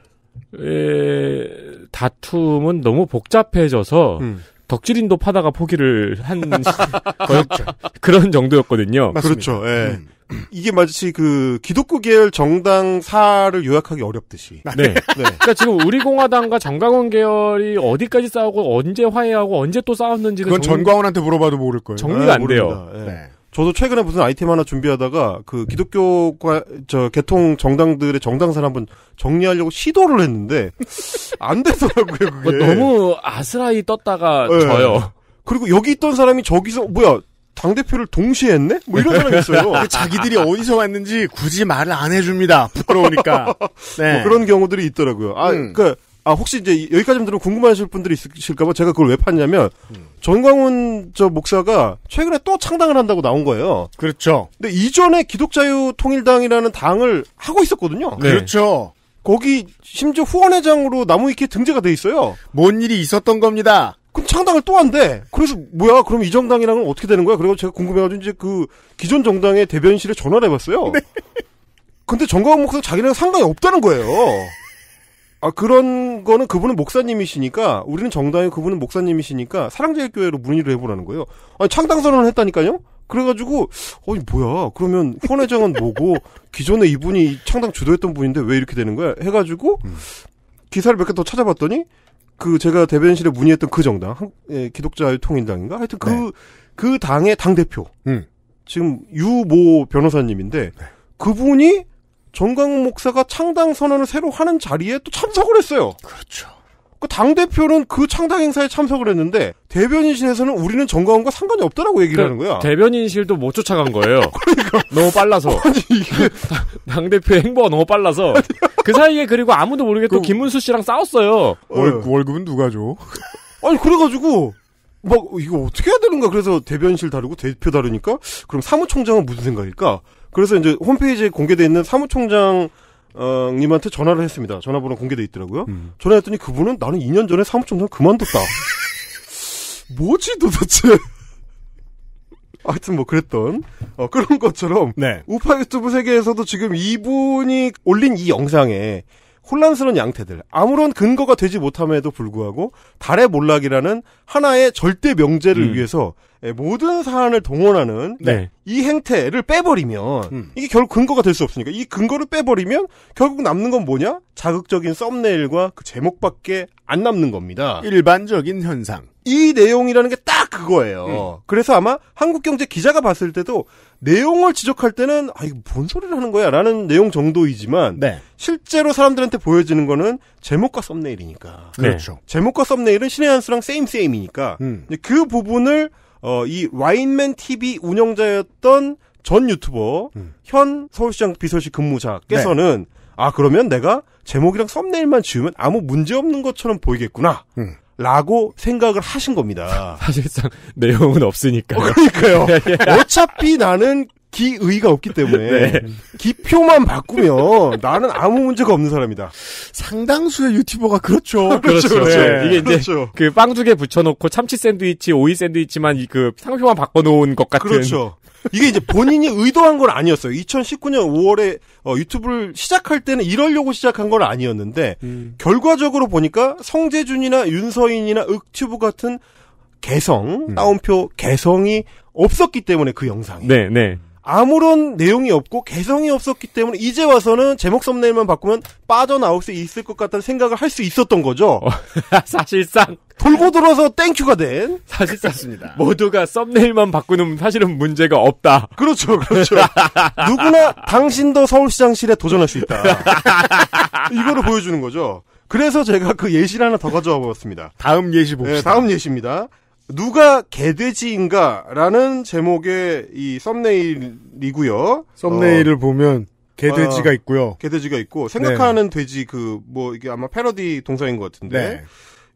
에... 다툼은 너무 복잡해져서 음. 덕질인도 파다가 포기를 한 거였죠. 그런 정도였거든요. 맞습니다. 그렇죠. 예. 음. 이게 마치 그 기독교 계열 정당사를 요약하기 어렵듯이. 아, 네. 네. 그러니까 지금 우리공화당과 정강원 계열이 어디까지 싸우고 언제 화해하고 언제 또 싸웠는지는 그건 정리... 전광훈한테 물어봐도 모를 거예요. 정리가 아, 안 돼요. 네. 네. 저도 최근에 무슨 아이템 하나 준비하다가 그 기독교과 저 개통 정당들의 정당사를 한번 정리하려고 시도를 했는데 안 되더라고요. 그게. 뭐 너무 아스라이 떴다가 네. 져요. 그리고 여기 있던 사람이 저기서 뭐야 당대표를 동시에 했네? 뭐 이런 사람이 있어요. 그 자기들이 어디서 왔는지 굳이 말을 안 해줍니다. 부끄러우니까. 뭐 네. 뭐 그런 경우들이 있더라고요. 아, 음. 그, 아, 혹시 이제 여기까지 만 들으면 궁금하실 분들이 있으실까봐 제가 그걸 왜 팠냐면, 음. 전광훈 저 목사가 최근에 또 창당을 한다고 나온 거예요. 그렇죠. 근데 이전에 기독자유통일당이라는 당을 하고 있었거든요. 네. 그렇죠. 거기 심지어 후원회장으로 나무위키에 등재가 돼 있어요. 뭔 일이 있었던 겁니다. 그럼 창당을 또 한대. 그래서 뭐야? 그럼 이 정당이랑은 어떻게 되는 거야? 그리고 제가 궁금해가지고 이제 그 기존 정당의 대변실에 전화를 해봤어요. 네. 근데 정광훈 목사 자기랑 상관이 없다는 거예요. 아 그런 거는 그분은 목사님이시니까 우리는 정당이 그분은 목사님이시니까 사랑제일교회로 문의를 해보라는 거예요. 아니 창당 선언을 했다니까요. 그래가지고 어이 뭐야 그러면 현 회장은 뭐고 기존에 이분이 창당 주도했던 분인데 왜 이렇게 되는 거야 해가지고 음. 기사를 몇 개 더 찾아봤더니 그 제가 대변실에 문의했던 그 정당, 한, 예, 기독자유통일당인가? 하여튼 그, 네. 그 당의 당대표. 음. 지금 유모 변호사님인데 네. 그분이 정강훈 목사가 창당 선언을 새로 하는 자리에 또 참석을 했어요. 그렇죠. 그 당대표는 그 창당행사에 참석을 했는데, 대변인실에서는 우리는 정가원과 상관이 없다라고 얘기를 그러니까 하는 거야. 대변인실도 못 쫓아간 거예요. 그러니까. 너무 빨라서. 아니, 이게. 당대표의 행보가 너무 빨라서. 그 사이에 그리고 아무도 모르게 그... 김문수 씨랑 싸웠어요. 월, 어. 월급은 누가 줘? 아니, 그래가지고, 막 이거 어떻게 해야 되는가 그래서 대변실 다르고 대표 다르니까 그럼 사무총장은 무슨 생각일까 그래서 이제 홈페이지에 공개돼 있는 사무총장 어, 님한테 전화를 했습니다. 전화번호 공개돼 있더라고요. 음. 전화했더니 그분은 나는 2년 전에 사무총장 그만뒀다. 뭐지 도대체? 하여튼 뭐 그랬던 어, 그런 것처럼 네. 우파 유튜브 세계에서도 지금 이분이 올린 이 영상에 혼란스러운 양태들 아무런 근거가 되지 못함에도 불구하고 달의 몰락이라는 하나의 절대 명제를 음. 위해서 예, 모든 사안을 동원하는 네. 그러니까 이 행태를 빼버리면 음. 이게 결국 근거가 될 수 없으니까 이 근거를 빼버리면 결국 남는 건 뭐냐? 자극적인 썸네일과 그 제목밖에 안 남는 겁니다. 일반적인 현상. 이 내용이라는 게 딱 그거예요. 음. 그래서 아마 한국경제 기자가 봤을 때도 내용을 지적할 때는 아 이거 뭔 소리를 하는 거야라는 내용 정도이지만 네. 실제로 사람들한테 보여지는 거는 제목과 썸네일이니까. 그렇죠. 네. 제목과 썸네일은 신의 한수랑 세임 세임이니까 음. 그 부분을 어, 이 와인맨 TV 운영자였던 전 유튜버 음. 현 서울시장 비서실 근무자께서는 네. 아 그러면 내가 제목이랑 썸네일만 지으면 아무 문제 없는 것처럼 보이겠구나. 음. 라고 생각을 하신 겁니다. 사실상 내용은 없으니까 어, 그러니까요. 예, 예. 어차피 나는 기의가 없기 때문에 네. 기표만 바꾸면 나는 아무 문제가 없는 사람이다. 상당수의 유튜버가 그렇죠. 그렇죠, 그렇죠. 그렇죠. 네. 네. 이게 그렇죠. 그빵 두 개 붙여놓고 참치 샌드위치, 오이 샌드위치만 그 상표만 바꿔놓은 것 같은. 그렇죠. 이게 이제 본인이 의도한 건 아니었어요. 2019년 5월에 어, 유튜브를 시작할 때는 이러려고 시작한 건 아니었는데 음. 결과적으로 보니까 성재준이나 윤서인이나 윽튜브 같은 개성 음. 따옴표 개성이 없었기 때문에 그 영상이. 네, 네. 아무런 내용이 없고 개성이 없었기 때문에 이제 와서는 제목 썸네일만 바꾸면 빠져나올 수 있을 것 같다는 생각을 할 수 있었던 거죠. 어, 사실상 돌고 돌아서 땡큐가 된 사실상 습니다 모두가 썸네일만 바꾸는 사실은 문제가 없다. 그렇죠, 그렇죠. 누구나 당신도 서울시장실에 도전할 수 있다. 이거를 보여주는 거죠. 그래서 제가 그 예시를 하나 더 가져와 보았습니다. 다음 예시 네, 봅시다. 네, 다음 예시입니다. 누가 개돼지인가라는 제목의 이 썸네일이고요. 썸네일을 어. 보면 개돼지가 아, 있고요. 개돼지가 있고 생각하는 네. 돼지 그 뭐 이게 아마 패러디 동사인 것 같은데 네.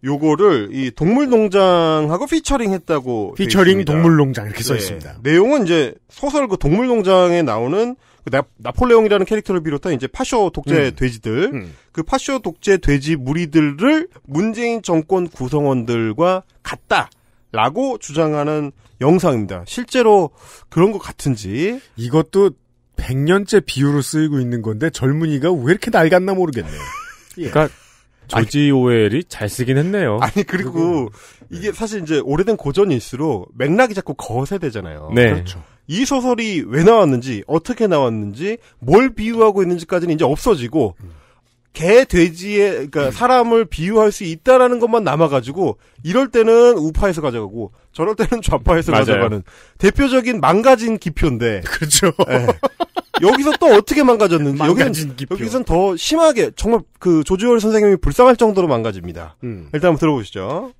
요거를 이 동물농장하고 피처링했다고 피처링 동물농장 이렇게 써 네. 있습니다. 내용은 이제 소설 그 동물농장에 나오는 그 나, 폴레옹이라는 캐릭터를 비롯한 이제 파쇼 독재 음. 돼지들 음. 그 파쇼 독재 돼지 무리들을 문재인 정권 구성원들과 같다. 라고 주장하는 영상입니다. 실제로 그런 것 같은지. 이것도 100년째 비유로 쓰이고 있는 건데 젊은이가 왜 이렇게 낡았나 모르겠네요. 예. 그러니까 조지 오웰이 잘 쓰긴 했네요. 아니 그리고, 그리고 이게 사실 이제 오래된 고전일수록 맥락이 자꾸 거세되잖아요. 네. 그렇죠. 이 소설이 왜 나왔는지 어떻게 나왔는지 뭘 비유하고 있는지까지는 이제 없어지고 음. 개돼지의그니까 음. 사람을 비유할 수 있다라는 것만 남아가지고 이럴 때는 우파에서 가져가고 저럴 때는 좌파에서 맞아요. 가져가는 대표적인 망가진 기표인데 그렇죠. 네. 여기서 또 어떻게 망가졌는지 여기는 기표. 여기선 더 심하게 정말 그 조지월 선생님이 불쌍할 정도로 망가집니다. 음. 일단 한번 들어보시죠.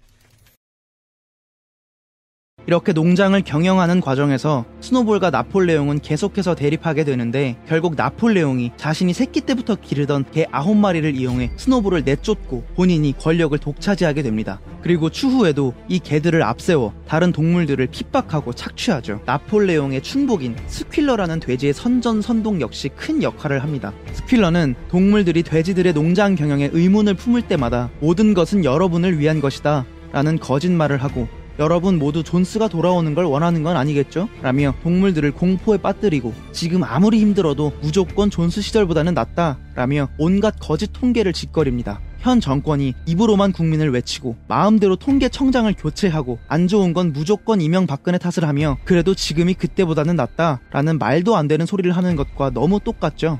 이렇게 농장을 경영하는 과정에서 스노볼과 나폴레옹은 계속해서 대립하게 되는데 결국 나폴레옹이 자신이 새끼 때부터 기르던 개 9마리를 이용해 스노볼을 내쫓고 본인이 권력을 독차지하게 됩니다. 그리고 추후에도 이 개들을 앞세워 다른 동물들을 핍박하고 착취하죠. 나폴레옹의 충복인 스퀼러라는 돼지의 선전선동 역시 큰 역할을 합니다. 스퀼러는 동물들이 돼지들의 농장 경영에 의문을 품을 때마다 모든 것은 여러분을 위한 것이다 라는 거짓말을 하고 여러분 모두 존스가 돌아오는 걸 원하는 건 아니겠죠? 라며 동물들을 공포에 빠뜨리고 지금 아무리 힘들어도 무조건 존스 시절보다는 낫다 라며 온갖 거짓 통계를 짓거립니다. 현 정권이 입으로만 국민을 외치고 마음대로 통계 청장을 교체하고 안 좋은 건 무조건 이명박근혜 탓을 하며 그래도 지금이 그때보다는 낫다라는 말도 안 되는 소리를 하는 것과 너무 똑같죠.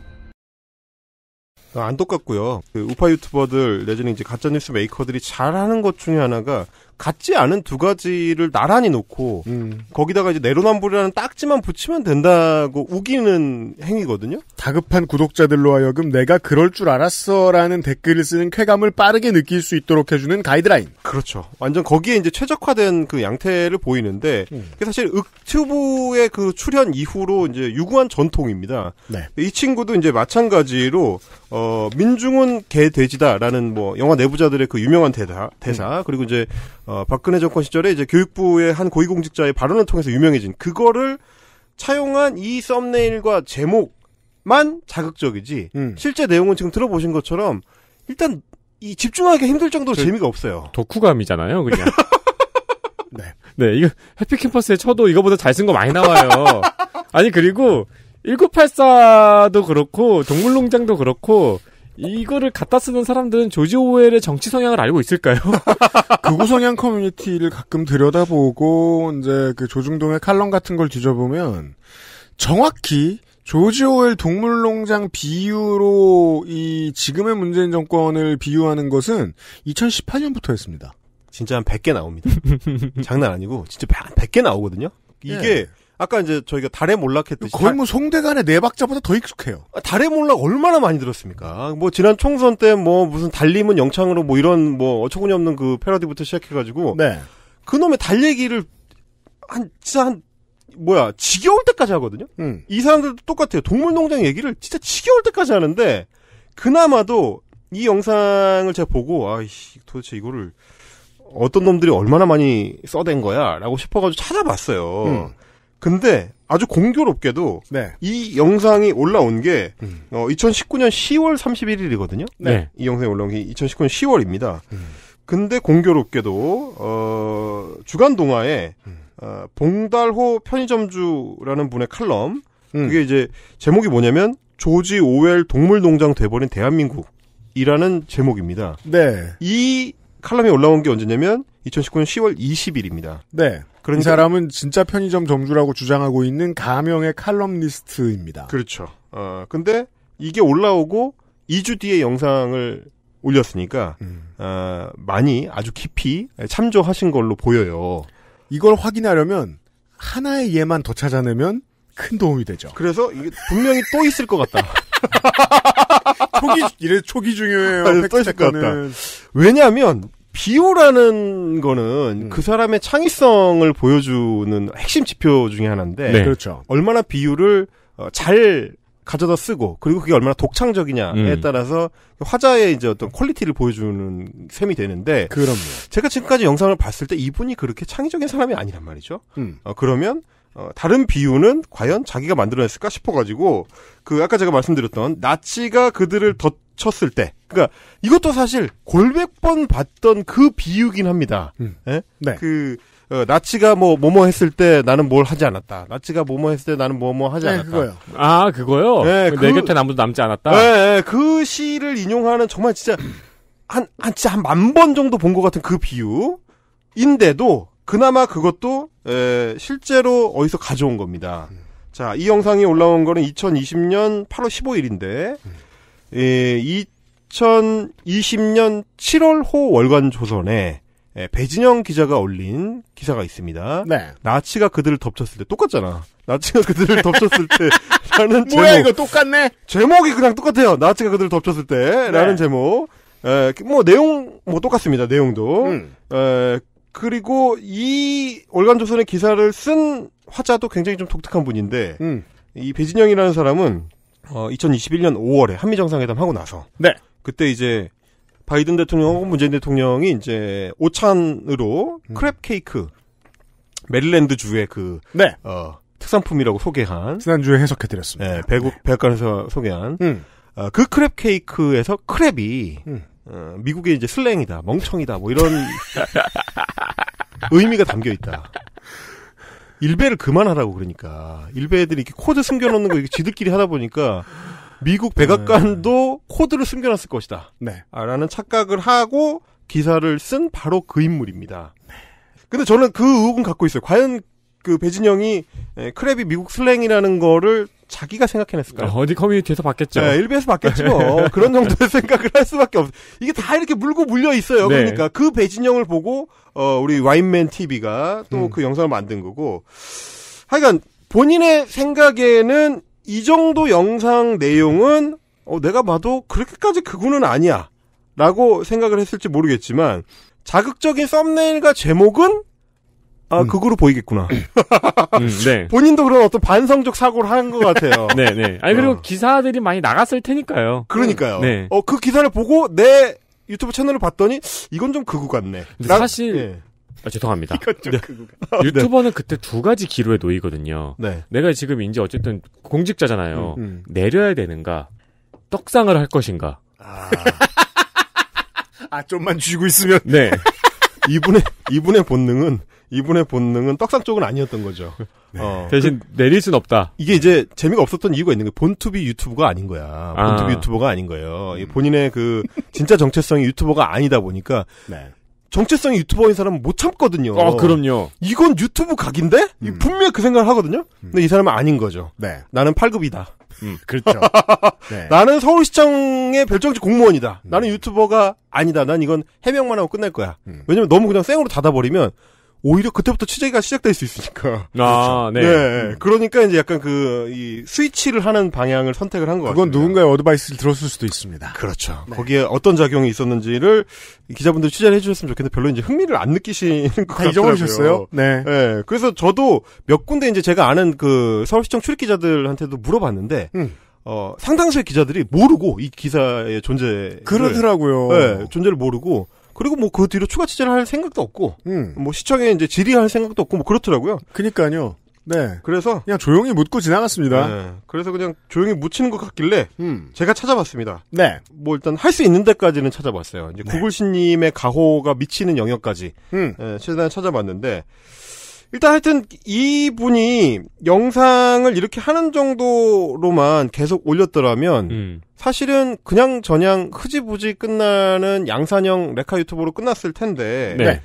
아, 안 똑같고요. 그 우파 유튜버들 내지는 이제 가짜 뉴스 메이커들이 잘하는 것 중에 하나가 같지 않은 두 가지를 나란히 놓고 음. 거기다가 이제 내로남불이라는 딱지만 붙이면 된다고 우기는 행위거든요. 다급한 구독자들로 하여금 내가 그럴 줄 알았어라는 댓글을 쓰는 쾌감을 빠르게 느낄 수 있도록 해주는 가이드라인. 그렇죠. 완전 거기에 이제 최적화된 그 양태를 보이는데 음. 사실 윽튜브의 그 출현 이후로 이제 유구한 전통입니다. 네. 이 친구도 이제 마찬가지로 어 민중은 개 돼지다라는 뭐 영화 내부자들의 그 유명한 대사, 대사 음. 그리고 이제 어, 박근혜 정권 시절에 이제 교육부의 한 고위공직자의 발언을 통해서 유명해진 그거를 차용한 이 썸네일과 제목만 자극적이지 음. 실제 내용은 지금 들어보신 것처럼 일단 이 집중하기 힘들 정도로 재미가 없어요. 덕후감이잖아요, 그냥. 네. 네, 이거 해피 캠퍼스에 쳐도 이거보다 잘 쓴 거 많이 나와요. 아니 그리고 1984도 그렇고 동물농장도 그렇고 이거를 갖다 쓰는 사람들은 조지 오웰의 정치 성향을 알고 있을까요? 극우 그 성향 커뮤니티를 가끔 들여다보고 이제 그 조중동의 칼럼 같은 걸 뒤져보면 정확히 조지 오웰 동물농장 비유로 이 지금의 문재인 정권을 비유하는 것은 2018년부터 였습니다 진짜 한 100개 나옵니다. 장난 아니고 진짜 한 100개 나오거든요. 이게 예. 아까 이제 저희가 달에 몰락했듯이 거의 뭐 송대간의 네 박자보다 더 익숙해요. 아, 달에 몰락 얼마나 많이 들었습니까? 뭐 지난 총선 때 뭐 무슨 달림은 영창으로 뭐 이런 뭐 어처구니 없는 그 패러디부터 시작해가지고 네. 그놈의 달 얘기를 한 진짜 한 뭐야 지겨울 때까지 하거든요. 음. 이 사람들도 똑같아요. 동물농장 얘기를 진짜 지겨울 때까지 하는데 그나마도 이 영상을 제가 보고 아이씨 도대체 이거를 어떤 놈들이 얼마나 많이 써댄 거야라고 싶어가지고 찾아봤어요. 음. 근데 아주 공교롭게도 네. 이 영상이 올라온 게 음. 어, 2019년 10월 31일이거든요. 네. 이 영상이 올라온 게 2019년 10월입니다. 음. 근데 공교롭게도 어, 주간 동화에 음. 어, 봉달호 편의점주라는 분의 칼럼 음. 그게 이제 제목이 뭐냐면 조지 오웰 동물농장 돼버린 대한민국이라는 제목입니다. 네. 이 칼럼이 올라온 게 언제냐면 2019년 10월 20일입니다. 네. 그런 그러니까, 사람은 진짜 편의점 점주라고 주장하고 있는 가명의 칼럼니스트입니다. 그렇죠. 어, 근데 이게 올라오고 2주 뒤에 영상을 올렸으니까 음. 어, 많이 아주 깊이 참조하신 걸로 보여요. 이걸 확인하려면 하나의 예만 더 찾아내면 큰 도움이 되죠. 그래서 이게 분명히 또 있을 것 같다. 초기 이래 초기 중요해요. 아, 있을 것 같다. 왜냐하면 비호라는 거는 음. 그 사람의 창의성을 보여주는 핵심 지표 중에 하나인데 네. 그렇죠. 얼마나 비유를 어, 잘 가져다 쓰고 그리고 그게 얼마나 독창적이냐에 음. 따라서 화자의 이제 어떤 퀄리티를 보여주는 셈이 되는데 그럼요. 제가 지금까지 영상을 봤을 때 이분이 그렇게 창의적인 사람이 아니란 말이죠. 음. 어, 그러면 어, 다른 비유는 과연 자기가 만들어냈을까 싶어가지고 그 아까 제가 말씀드렸던 나치가 그들을 덧쳤을 때 그러니까 이것도 사실 골백번 봤던 그 비유긴 합니다. 음. 네? 네. 그 어, 나치가 뭐 뭐뭐 했을 때 나는 뭘 하지 않았다. 나치가 뭐뭐 했을 때 나는 뭐뭐 하지 네, 않았다. 네, 그거요. 아 그거요. 네, 그, 내 네 그 곁에 아무도 남지 않았다. 네, 네, 그 시를 인용하는 정말 진짜 한한 진짜 한만 번 정도 본 것 같은 그 비유인데도 그나마 그것도 에, 실제로 어디서 가져온 겁니다. 자, 이 영상이 올라온 거는 2020년 8월 15일인데 음. 에, 2020년 7월호 월간 조선에 예, 배진영 기자가 올린 기사가 있습니다. 네. 나치가 그들을 덮쳤을 때 똑같잖아. 나치가 그들을 덮쳤을 때라는 제목. 뭐야 이거 똑같네. 제목이 그냥 똑같아요. 나치가 그들을 덮쳤을 때라는 네. 제목. 에, 예, 그 뭐 내용 뭐 똑같습니다. 내용도. 음. 에, 예, 그리고 이 월간 조선의 기사를 쓴 화자도 굉장히 좀 독특한 분인데 음. 이 배진영이라는 사람은 어, 2021년 5월에 한미 정상회담 하고 나서 네. 그때 이제 바이든 대통령하고 문재인 대통령이 이제 오찬으로 음. 크랩 케이크 메릴랜드 주의 그 네. 어, 특산품이라고 소개한 지난주에 해석해 드렸습니다. 네, 배국 백악관에서 소개한 음. 어, 그 크랩 케이크에서 크랩이 음. 어, 미국의 이제 슬랭이다, 멍청이다, 뭐 이런 의미가 담겨 있다. 일배를 그만하라고 그러니까 일배들이 이렇게 코드 숨겨놓는 거이게 지들끼리 하다 보니까 미국 네. 백악관도 코드를 숨겨놨을 것이다. 네. 아, 라는 착각을 하고 기사를 쓴 바로 그 인물입니다. 네. 근데 저는 그 의혹은 갖고 있어요. 과연 그 배진영이 크랩이 미국 슬랭이라는 거를 자기가 생각해냈을까요? 어, 어디 커뮤니티에서 봤겠죠. 네, 일베에서 봤겠죠 뭐. 그런 정도의 생각을 할 수밖에 없. 어요 이게 다 이렇게 물고 물려 있어요. 네. 그러니까 그 배진영을 보고 어, 우리 와인맨 TV가 또그 음. 그 영상을 만든 거고. 하여간 본인의 생각에는 이 정도 영상 내용은 어, 내가 봐도 그렇게까지 그구는 아니야. 라고 생각을 했을지 모르겠지만, 자극적인 썸네일과 제목은 아, 음. 그거로 보이겠구나. 음, 음 네. 본인도 그런 어떤 반성적 사고를 한 것 같아요. 네, 네. 아니, 그리고 어. 기사들이 많이 나갔을 테니까요. 그러니까요. 네. 어, 그 기사를 보고 내 유튜브 채널을 봤더니, 이건 좀 그거 같네. 라, 사실, 예. 아, 죄송합니다. 이건 좀 네. 네. 유튜버는 그때 두 가지 기로에 놓이거든요. 네. 내가 지금 이제 어쨌든 공직자잖아요. 음, 음. 내려야 되는가, 떡상을 할 것인가. 아, 아 좀만 쥐고 있으면. 네. 이분의 이분의 본능은 이분의 본능은 떡상 쪽은 아니었던 거죠. 네. 어, 대신 그, 내릴 순 없다. 이게 이제 재미가 없었던 이유가 있는 게 본투비 유튜브가 아닌 거야. 아. 본투비 유튜버가 아닌 거예요. 음. 본인의 그 진짜 정체성이 유튜버가 아니다 보니까 네. 정체성이 유튜버인 사람은 못 참거든요. 아, 그럼요. 이건 유튜브 각인데? 음. 분명히 그 생각을 하거든요. 음. 근데 이 사람은 아닌 거죠. 네. 나는 8급이다. 음, 그렇죠. 네. 나는 서울시청의 별정직 공무원이다. 나는 음. 유튜버가 아니다. 난 이건 해명만 하고 끝낼 거야. 음. 왜냐면 너무 그냥 생으로 닫아버리면 오히려 그때부터 취재가 시작될 수 있으니까. 아, 그렇죠. 네. 네. 그러니까 이제 약간 그, 이 스위치를 하는 방향을 선택을 한 것 같아요. 그건 누군가의 어드바이스를 들었을 수도 있습니다. 그렇죠. 네. 거기에 어떤 작용이 있었는지를 기자분들 취재를 해주셨으면 좋겠는데 별로 이제 흥미를 안 느끼시는 것 같아요. 잊어버리셨어요? 네. 네. 그래서 저도 몇 군데 이제 제가 아는 그 서울시청 출입 기자들한테도 물어봤는데, 음. 어, 상당수의 기자들이 모르고 이 기사의 존재. 그러더라고요. 네, 존재를 모르고, 그리고 뭐 그 뒤로 추가 취재를 할 생각도 없고, 음. 뭐 시청에 이제 질의할 생각도 없고 뭐 그렇더라고요. 그니까요. 네. 그래서 그냥 조용히 묻고 지나갔습니다. 네. 그래서 그냥 조용히 묻히는 것 같길래 음. 제가 찾아봤습니다. 네. 뭐 일단 할 수 있는 데까지는 찾아봤어요. 이제 네. 구글신님의 가호가 미치는 영역까지 음. 네, 최대한 찾아봤는데 일단 하여튼 이분이 영상을 이렇게 하는 정도로만 계속 올렸더라면 음. 사실은 그냥 저냥 흐지부지 끝나는 양산형 레카 유튜브로 끝났을 텐데 네.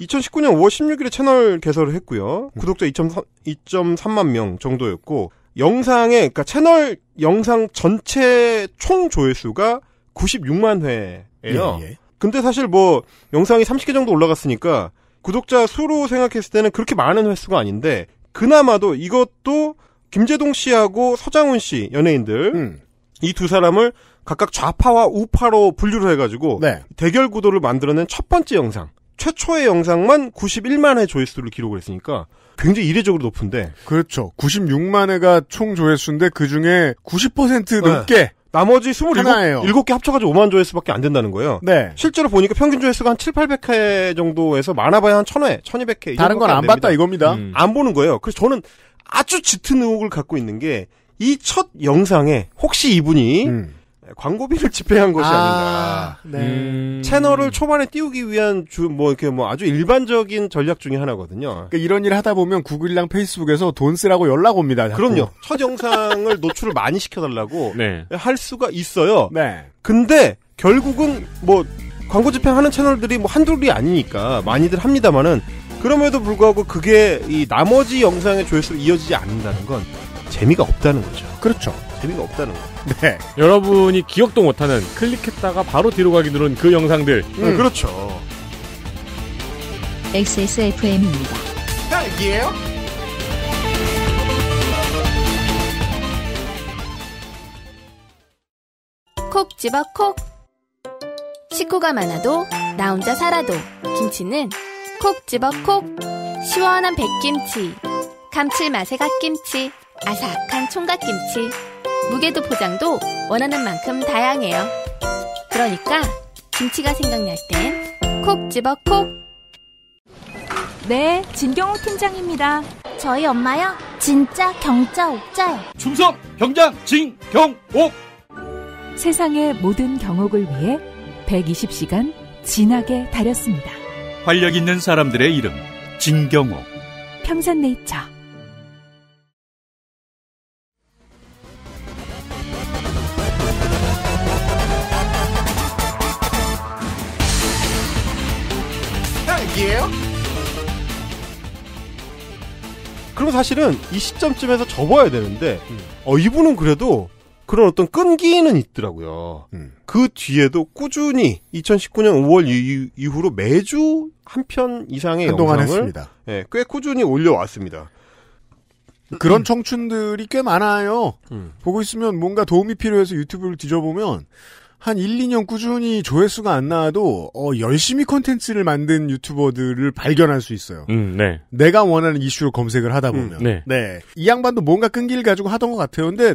2019년 5월 16일에 채널 개설을 했고요. 음. 구독자 2.3, 2.3만 명 정도였고 영상에 그러니까 채널 영상 전체 총 조회수가 96만 회예요. 예, 예. 근데 사실 뭐 영상이 30개 정도 올라갔으니까 구독자 수로 생각했을 때는 그렇게 많은 횟수가 아닌데 그나마도 이것도 김재동 씨하고 서장훈 씨 연예인들 음. 이두 사람을 각각 좌파와 우파로 분류를 해가지고 네. 대결 구도를 만들어낸 첫 번째 영상 최초의 영상만 91만회 조회수를 기록을 했으니까 굉장히 이례적으로 높은데 그렇죠 96만회가 총 조회수인데 그중에 90% 넘게 네. 나머지 27, 일개 합쳐가지고 5만 조회수밖에 안 된다는 거예요. 네. 실제로 보니까 평균 조회수가 한 7, 800회 정도에서 많아봐야 한 1000회, 1200회. 다른 건 안 봤다 이겁니다. 음. 안 보는 거예요. 그래서 저는 아주 짙은 의혹을 갖고 있는 게 이 첫 영상에 혹시 이분이 음. 광고비를 집행한 것이 아, 닌가 네. 음. 채널을 초반에 띄우기 위한 주, 뭐, 이렇게 뭐 아주 일반적인 전략 중의 하나거든요. 그러니까 이런 일 하다 보면 구글이랑 페이스북에서 돈 쓰라고 연락 옵니다. 자꾸. 그럼요. 첫 영상을 노출을 많이 시켜달라고 네. 할 수가 있어요. 네. 근데 결국은 뭐 광고 집행하는 채널들이 뭐 한둘이 아니니까 많이들 합니다만은 그럼에도 불구하고 그게 이 나머지 영상의 조회수로 이어지지 않는다는 건 재미가 없다는 거죠. 그렇죠. 재미가 없다는 거. 네. 여러분이 기억도 못하는 클릭했다가 바로 뒤로 가기 누른 그 영상들. 음. 음, 그렇죠. XSFM입니다. 딱이에요? 콕 집어 콕. 식구가 많아도 나 혼자 살아도 김치는 콕 집어 콕. 시원한 백김치. 감칠맛의 갓김치. 아삭한 총각김치. 무게도 포장도 원하는 만큼 다양해요. 그러니까 김치가 생각날 땐 콕 집어 콕! 네, 진경호 팀장입니다. 저희 엄마요? 진짜 경자 옥자요. 충성 경장 진경옥! 세상의 모든 경옥을 위해 120시간 진하게 다렸습니다. 활력 있는 사람들의 이름 진경옥 평산네이처 얘기예요? 그리고 사실은 이 시점쯤에서 접어야 되는데 음. 어 이분은 그래도 그런 어떤 끈기는 있더라고요. 음. 그 뒤에도 꾸준히 2019년 5월 이후, 로 매주 한 편 이상의 영상을 했습니다. 예, 꽤 꾸준히 올려왔습니다. 그런 음. 청춘들이 꽤 많아요. 음. 보고 있으면 뭔가 도움이 필요해서 유튜브를 뒤져보면 한 1, 2년 꾸준히 조회수가 안 나와도 어, 열심히 컨텐츠를 만든 유튜버들을 발견할 수 있어요. 음, 네. 내가 원하는 이슈를 검색을 하다 보면. 음, 네. 네. 이 양반도 뭔가 끈기를 가지고 하던 것 같아요. 근데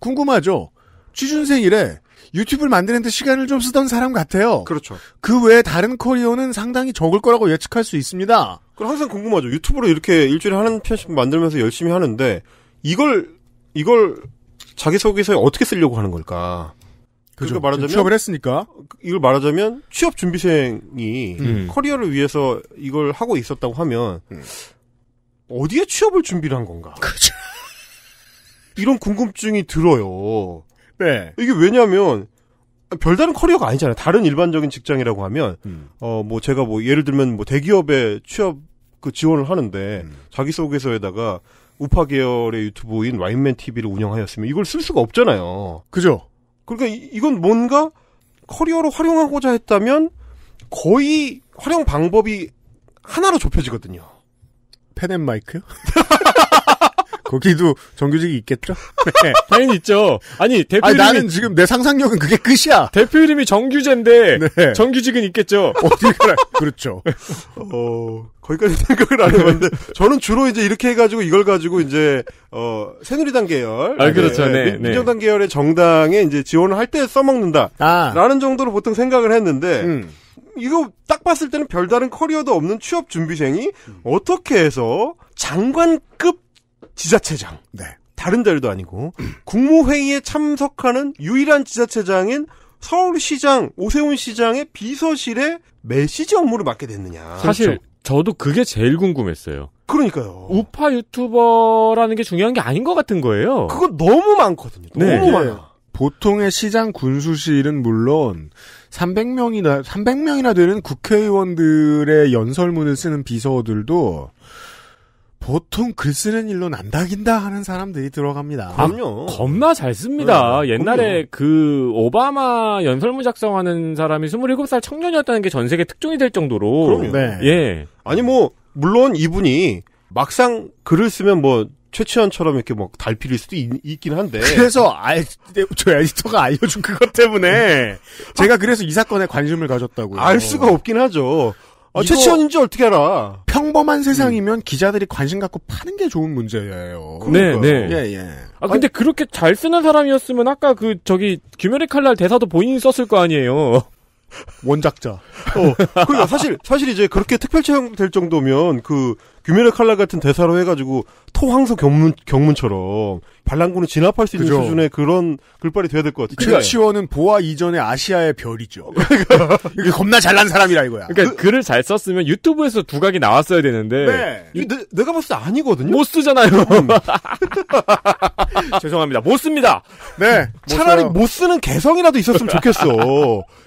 궁금하죠. 취준생이래 유튜브를 만드는데 시간을 좀 쓰던 사람 같아요. 그렇죠. 그 외에 다른 커리어는 상당히 적을 거라고 예측할 수 있습니다. 그럼 항상 궁금하죠. 유튜브로 이렇게 일주일에 하는 편씩 만들면서 열심히 하는데 이걸 이걸 자기소개서에 어떻게 쓰려고 하는 걸까? 그죠. 그렇죠. 말하자면 취업을 했으니까 이걸 말하자면 취업 준비생이 음. 커리어를 위해서 이걸 하고 있었다고 하면 음. 어디에 취업을 준비를 한 건가? 그죠. 이런 궁금증이 들어요. 네. 이게 왜냐하면 별다른 커리어가 아니잖아요. 다른 일반적인 직장이라고 하면 음. 어뭐 제가 뭐 예를 들면 뭐 대기업에 취업 그 지원을 하는데 음. 자기 소개서에다가 우파 계열의 유튜브인 와인맨 TV를 운영하였으면 이걸 쓸 수가 없잖아요. 그죠? 그러니까 이건 뭔가 커리어로 활용하고자 했다면 거의 활용 방법이 하나로 좁혀지거든요. 펜앤마이크? 요 거기도 정규직이 있겠죠? 네. 당연히 있죠. 아니 대표 아니, 이름이 나는 지금 내 상상력은 그게 끝이야. 대표 이름이 정규제인데 네. 정규직은 있겠죠. 어디 가라? 그렇죠. 어 거기까지 생각을 안 해봤는데 저는 주로 이제 이렇게 해가지고 이걸 가지고 이제 어 새누리당 계열, 아 그렇죠, 네, 네. 네. 민정당 계열의 정당에 이제 지원을 할 때 써먹는다라는 아. 정도로 보통 생각을 했는데. 음. 이거 딱 봤을 때는 별다른 커리어도 없는 취업 준비생이 어떻게 해서 장관급 지자체장. 네. 다른 자리도 아니고 국무회의에 참석하는 유일한 지자체장인 서울시장 오세훈 시장의 비서실에 메시지 업무를 맡게 됐느냐. 사실 그렇죠. 저도 그게 제일 궁금했어요. 그러니까요. 우파 유튜버라는 게 중요한 게 아닌 것 같은 거예요. 그거 너무 많거든요. 네. 너무 많아 보통의 시장 군수실은 물론 300명이나 300명이나 되는 국회의원들의 연설문을 쓰는 비서들도 보통 글 쓰는 일로 난다긴다 하는 사람들이 들어갑니다. 아, 그럼요. 겁나 잘 씁니다. 네, 옛날에 그럼요. 그 오바마 연설문 작성하는 사람이 27살 청년이었다는 게 전 세계 특종이 될 정도로. 그럼요. 예. 네. 예. 아니 뭐 물론 이분이 막상 글을 쓰면 뭐최치원처럼 이렇게 막 뭐 달필일 수도 있, 긴 한데. 그래서 아, 저 에디터가 알려준 그것 때문에 제가 그래서 이 사건에 관심을 가졌다고요. 알 수가 없긴 하죠. 아, 최치원인지 어떻게 알아? 평범한 음. 세상이면 음. 기자들이 관심 갖고 파는 게 좋은 문제예요. 네, 그러니까. 네. 예, 예. 아, 근데 아니, 그렇게 잘 쓰는 사람이었으면 아까 그, 저기, 규멸의 칼날 대사도 본인이 썼을 거 아니에요. 원작자. 어, 그러니까 사실 사실 이제 그렇게 특별 채용될 정도면 그 규민의 칼라 같은 대사로 해가지고 토황소 경문 경문처럼 반란군을 진압할 수 있는 그죠. 수준의 그런 글발이 돼야 될 것 같아요. 그러니까 최치원은 보아 이전의 아시아의 별이죠. 그러니까 겁나 잘난 사람이라 이거야. 그러니까 그, 글을 잘 썼으면 유튜브에서 두각이 나왔어야 되는데 네. 유, 내가 봤을 때 아니거든요. 못 쓰잖아요. 음. 죄송합니다. 못 씁니다. 네. 못 차라리 써요. 못 쓰는 개성이라도 있었으면 좋겠어.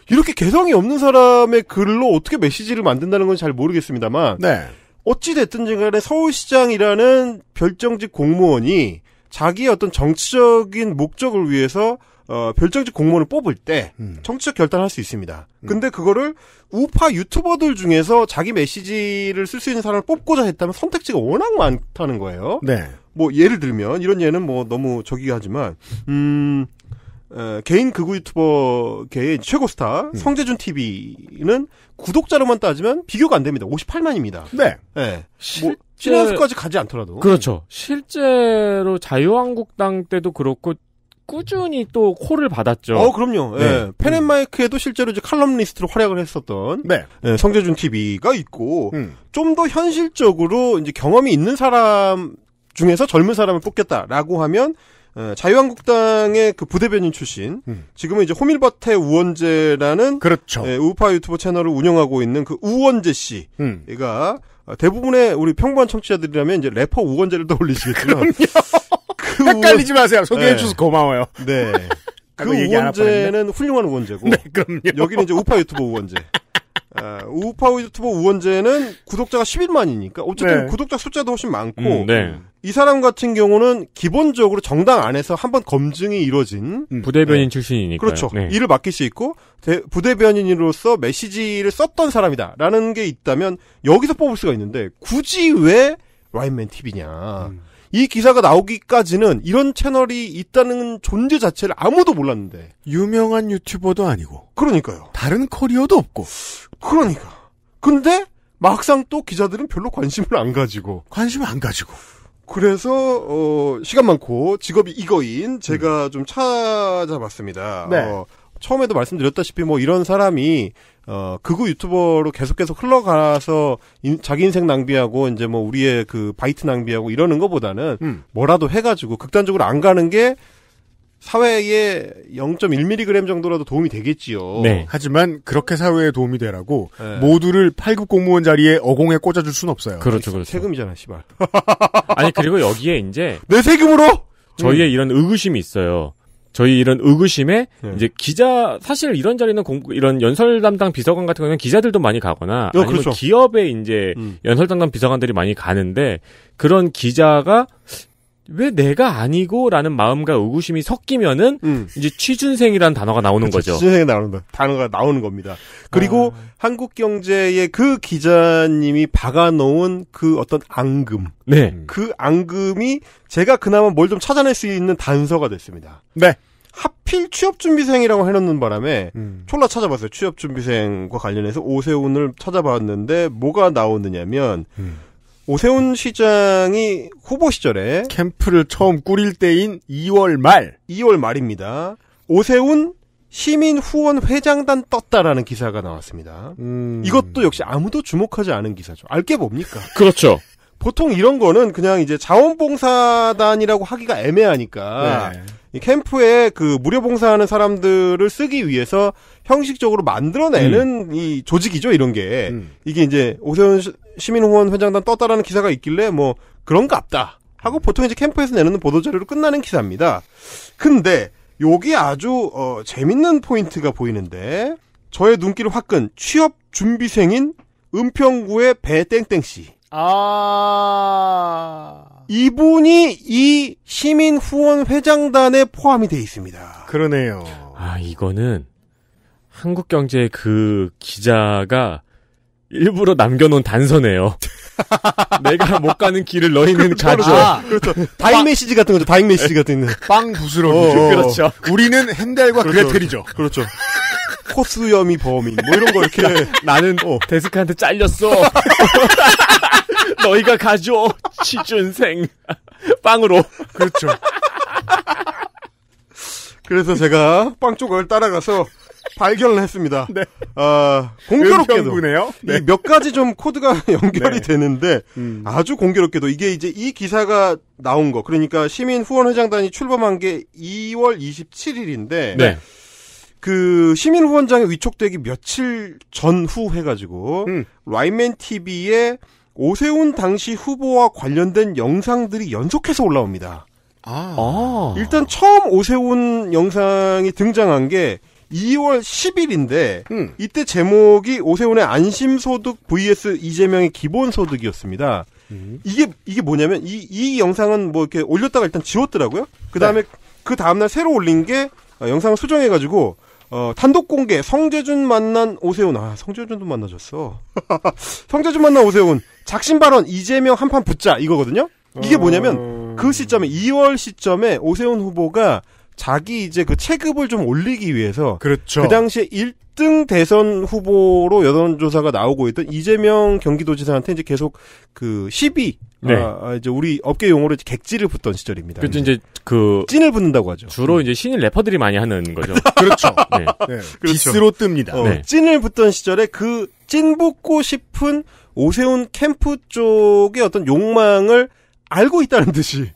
이렇게 개성이 없는 사람의 글로 어떻게 메시지를 만든다는 건 잘 모르겠습니다만 네. 어찌됐든 간에 서울시장이라는 별정직 공무원이 자기의 어떤 정치적인 목적을 위해서 어, 별정직 공무원을 뽑을 때 음. 정치적 결단할 을수 있습니다. 음. 근데 그거를 우파 유튜버들 중에서 자기 메시지를 쓸 수 있는 사람을 뽑고자 했다면 선택지가 워낙 많다는 거예요. 네. 뭐 예를 들면 이런 예는 뭐 너무 저기 하지만 음 개인 극우 유튜버계의 최고 스타 음. 성재준 TV는 구독자로만 따지면 비교가 안 됩니다. 58만입니다. 네. 네. 예. 실... 뭐 찐한수까지 가지 않더라도. 그렇죠. 음. 실제로 자유한국당 때도 그렇고 꾸준히 또 콜을 받았죠. 어, 그럼요. 예. 네. 예. 펜앤마이크에도 실제로 이제 칼럼니스트로 활약을 했었던 네. 예, 성재준 TV가 있고 음. 좀더 현실적으로 이제 경험이 있는 사람 중에서 젊은 사람을 뽑겠다라고 하면 예, 자유한국당의 그 부대변인 출신, 음. 지금은 이제 호밀밭의 우원재라는 그렇죠. 예, 우파 유튜버 채널을 운영하고 있는 그 우원재 씨가 음. 대부분의 우리 평범한 청취자들이라면 이제 래퍼 우원재를 떠올리시겠지만 그 헷갈리지 마세요. 소개해 예. 주셔서 고마워요. 네. 그 우원재는 훌륭한 우원재고. 네, 그럼요. 여기는 이제 우파 유튜버 우원재. 아, 우파 유튜버 우원재는 구독자가 1 1만이니까 어쨌든 네. 구독자 숫자도 훨씬 많고 음, 네. 이 사람 같은 경우는 기본적으로 정당 안에서 한번 검증이 이루어진 음, 부대변인 네. 출신이니까 그렇죠. 네. 일을 맡길 수 있고 대, 부대변인으로서 메시지를 썼던 사람이다라는 게 있다면 여기서 뽑을 수가 있는데 굳이 왜 라인맨 TV냐? 음. 이 기사가 나오기까지는 이런 채널이 있다는 존재 자체를 아무도 몰랐는데 유명한 유튜버도 아니고 그러니까요. 다른 커리어도 없고 그러니까. 근데 막상 또 기자들은 별로 관심을 안 가지고 관심을 안 가지고 그래서 어, 시간 많고 직업이 이거인 제가 음. 좀 찾아봤습니다. 네. 어, 처음에도 말씀드렸다시피 뭐 이런 사람이 어 극우 유튜버로 계속 계속 흘러가서 인, 자기 인생 낭비하고 이제 뭐 우리의 그 바이트 낭비하고 이러는 것보다는 음. 뭐라도 해가지고 극단적으로 안 가는 게 사회에 0.1mg 정도라도 도움이 되겠지요. 네. 하지만 그렇게 사회에 도움이 되라고 네. 모두를 8급 공무원 자리에 어공에 꽂아줄 순 없어요. 그렇죠, 그렇죠. 세금이잖아, 씨발. 아니 그리고 여기에 이제 내 세금으로 저희의 음. 이런 의구심이 있어요. 저희 이런 의구심에 네. 이제 기자 사실 이런 자리는 공, 이런 연설 담당 비서관 같은 경우는 기자들도 많이 가거나 어, 아니면 그렇죠. 기업에 이제 음. 연설 담당 비서관들이 많이 가는데 그런 기자가 왜 내가 아니고라는 마음과 의구심이 섞이면은 음. 이제 취준생이라는 단어가 나오는 그렇 거죠. 취준생이 나오는 단어가 나오는 겁니다. 그리고 아... 한국경제의 그 기자님이 박아놓은 그 어떤 앙금, 네, 그 앙금이 제가 그나마 뭘 좀 찾아낼 수 있는 단서가 됐습니다. 네. 하필 취업준비생이라고 해놓는 바람에 음. 촐라 찾아봤어요. 취업준비생과 관련해서 오세훈을 찾아봤는데 뭐가 나오느냐면. 음. 오세훈 시장이 후보 시절에 캠프를 처음 꾸릴 때인 2월 말 2월 말입니다. 오세훈 시민 후원 회장단 떴다라는 기사가 나왔습니다. 음... 이것도 역시 아무도 주목하지 않은 기사죠. 알게 뭡니까? 그렇죠. 보통 이런 거는 그냥 이제 자원봉사단이라고 하기가 애매하니까 네. 캠프에 그 무료 봉사하는 사람들을 쓰기 위해서 형식적으로 만들어내는 음. 이 조직이죠 이런 게 음. 이게 이제 오세훈 시민후원 회장단 떴다라는 기사가 있길래 뭐그런거 보다 하고 보통 이제 캠프에서 내놓는 보도 자료로 끝나는 기사입니다. 근데 여기 아주 어, 재밌는 포인트가 보이는데 저의 눈길을 확 끈 취업 준비생인 은평구의 배땡땡 씨. 아. 이분이 이 시민 후원 회장단에 포함이 돼 있습니다. 그러네요. 아 이거는 한국 경제그 기자가 일부러 남겨놓은 단서네요. 내가 못 가는 길을 너희는 그렇죠. 가죠. 아, 그렇죠. 바잉 메시지 같은 거죠. 바잉 메시지 같은 거. 빵 부스러기. 어, 어, 그렇죠. 우리는 핸델과 그렇죠. 그레텔이죠. 그렇죠. 코수염이 범인. 뭐 이런 거 이렇게. 나는 어. 데스크한테 잘렸어. 너희가 가져 취준생 빵으로 그렇죠. 그래서 제가 빵 쪽을 따라가서 발견을 했습니다. 네. 아, 공교롭게도 네 이몇 가지 좀 코드가 연결이 네. 되는데 음. 아주 공교롭게도 이게 이제 이 기사가 나온 거 그러니까 시민 후원 회장단이 출범한 게 2월 27일인데 네. 그 시민 후원장이 위촉되기 며칠 전후 해가지고 음. 라이맨 TV에 오세훈 당시 후보와 관련된 영상들이 연속해서 올라옵니다. 아. 아. 일단 처음 오세훈 영상이 등장한 게 2월 10일인데 음. 이때 제목이 오세훈의 안심소득 vs 이재명의 기본소득이었습니다. 음. 이게 이게 뭐냐면 이 이 영상은 뭐 이렇게 올렸다가 일단 지웠더라고요. 그 다음에 네. 그 다음날 새로 올린 게 어, 영상을 수정해가지고 어, 단독 공개 성재준 만난 오세훈 아 성재준도 만나줬어 성재준 만난 오세훈 작심 발언 이재명 한판 붙자 이거거든요. 이게 어. 뭐냐면 그 시점에 2월 시점에 오세훈 후보가 자기 이제 그 체급을 좀 올리기 위해서 그렇죠. 그 당시에 1등 대선 후보로 여론조사가 나오고 있던 이재명 경기도지사한테 이제 계속 그 시비 네. 아, 아 이제 우리 업계 용어로 이제 객지를 붙던 시절입니다. 그렇죠. 이제, 그 찐을 붙는다고 하죠. 주로 이제 신인 래퍼들이 많이 하는 거죠. 그렇죠. 네. 네. 그렇죠. 디스로 뜹니다. 어, 네. 찐을 붙던 시절에 그 찐 붙고 싶은 오세훈 캠프 쪽의 어떤 욕망을 알고 있다는 듯이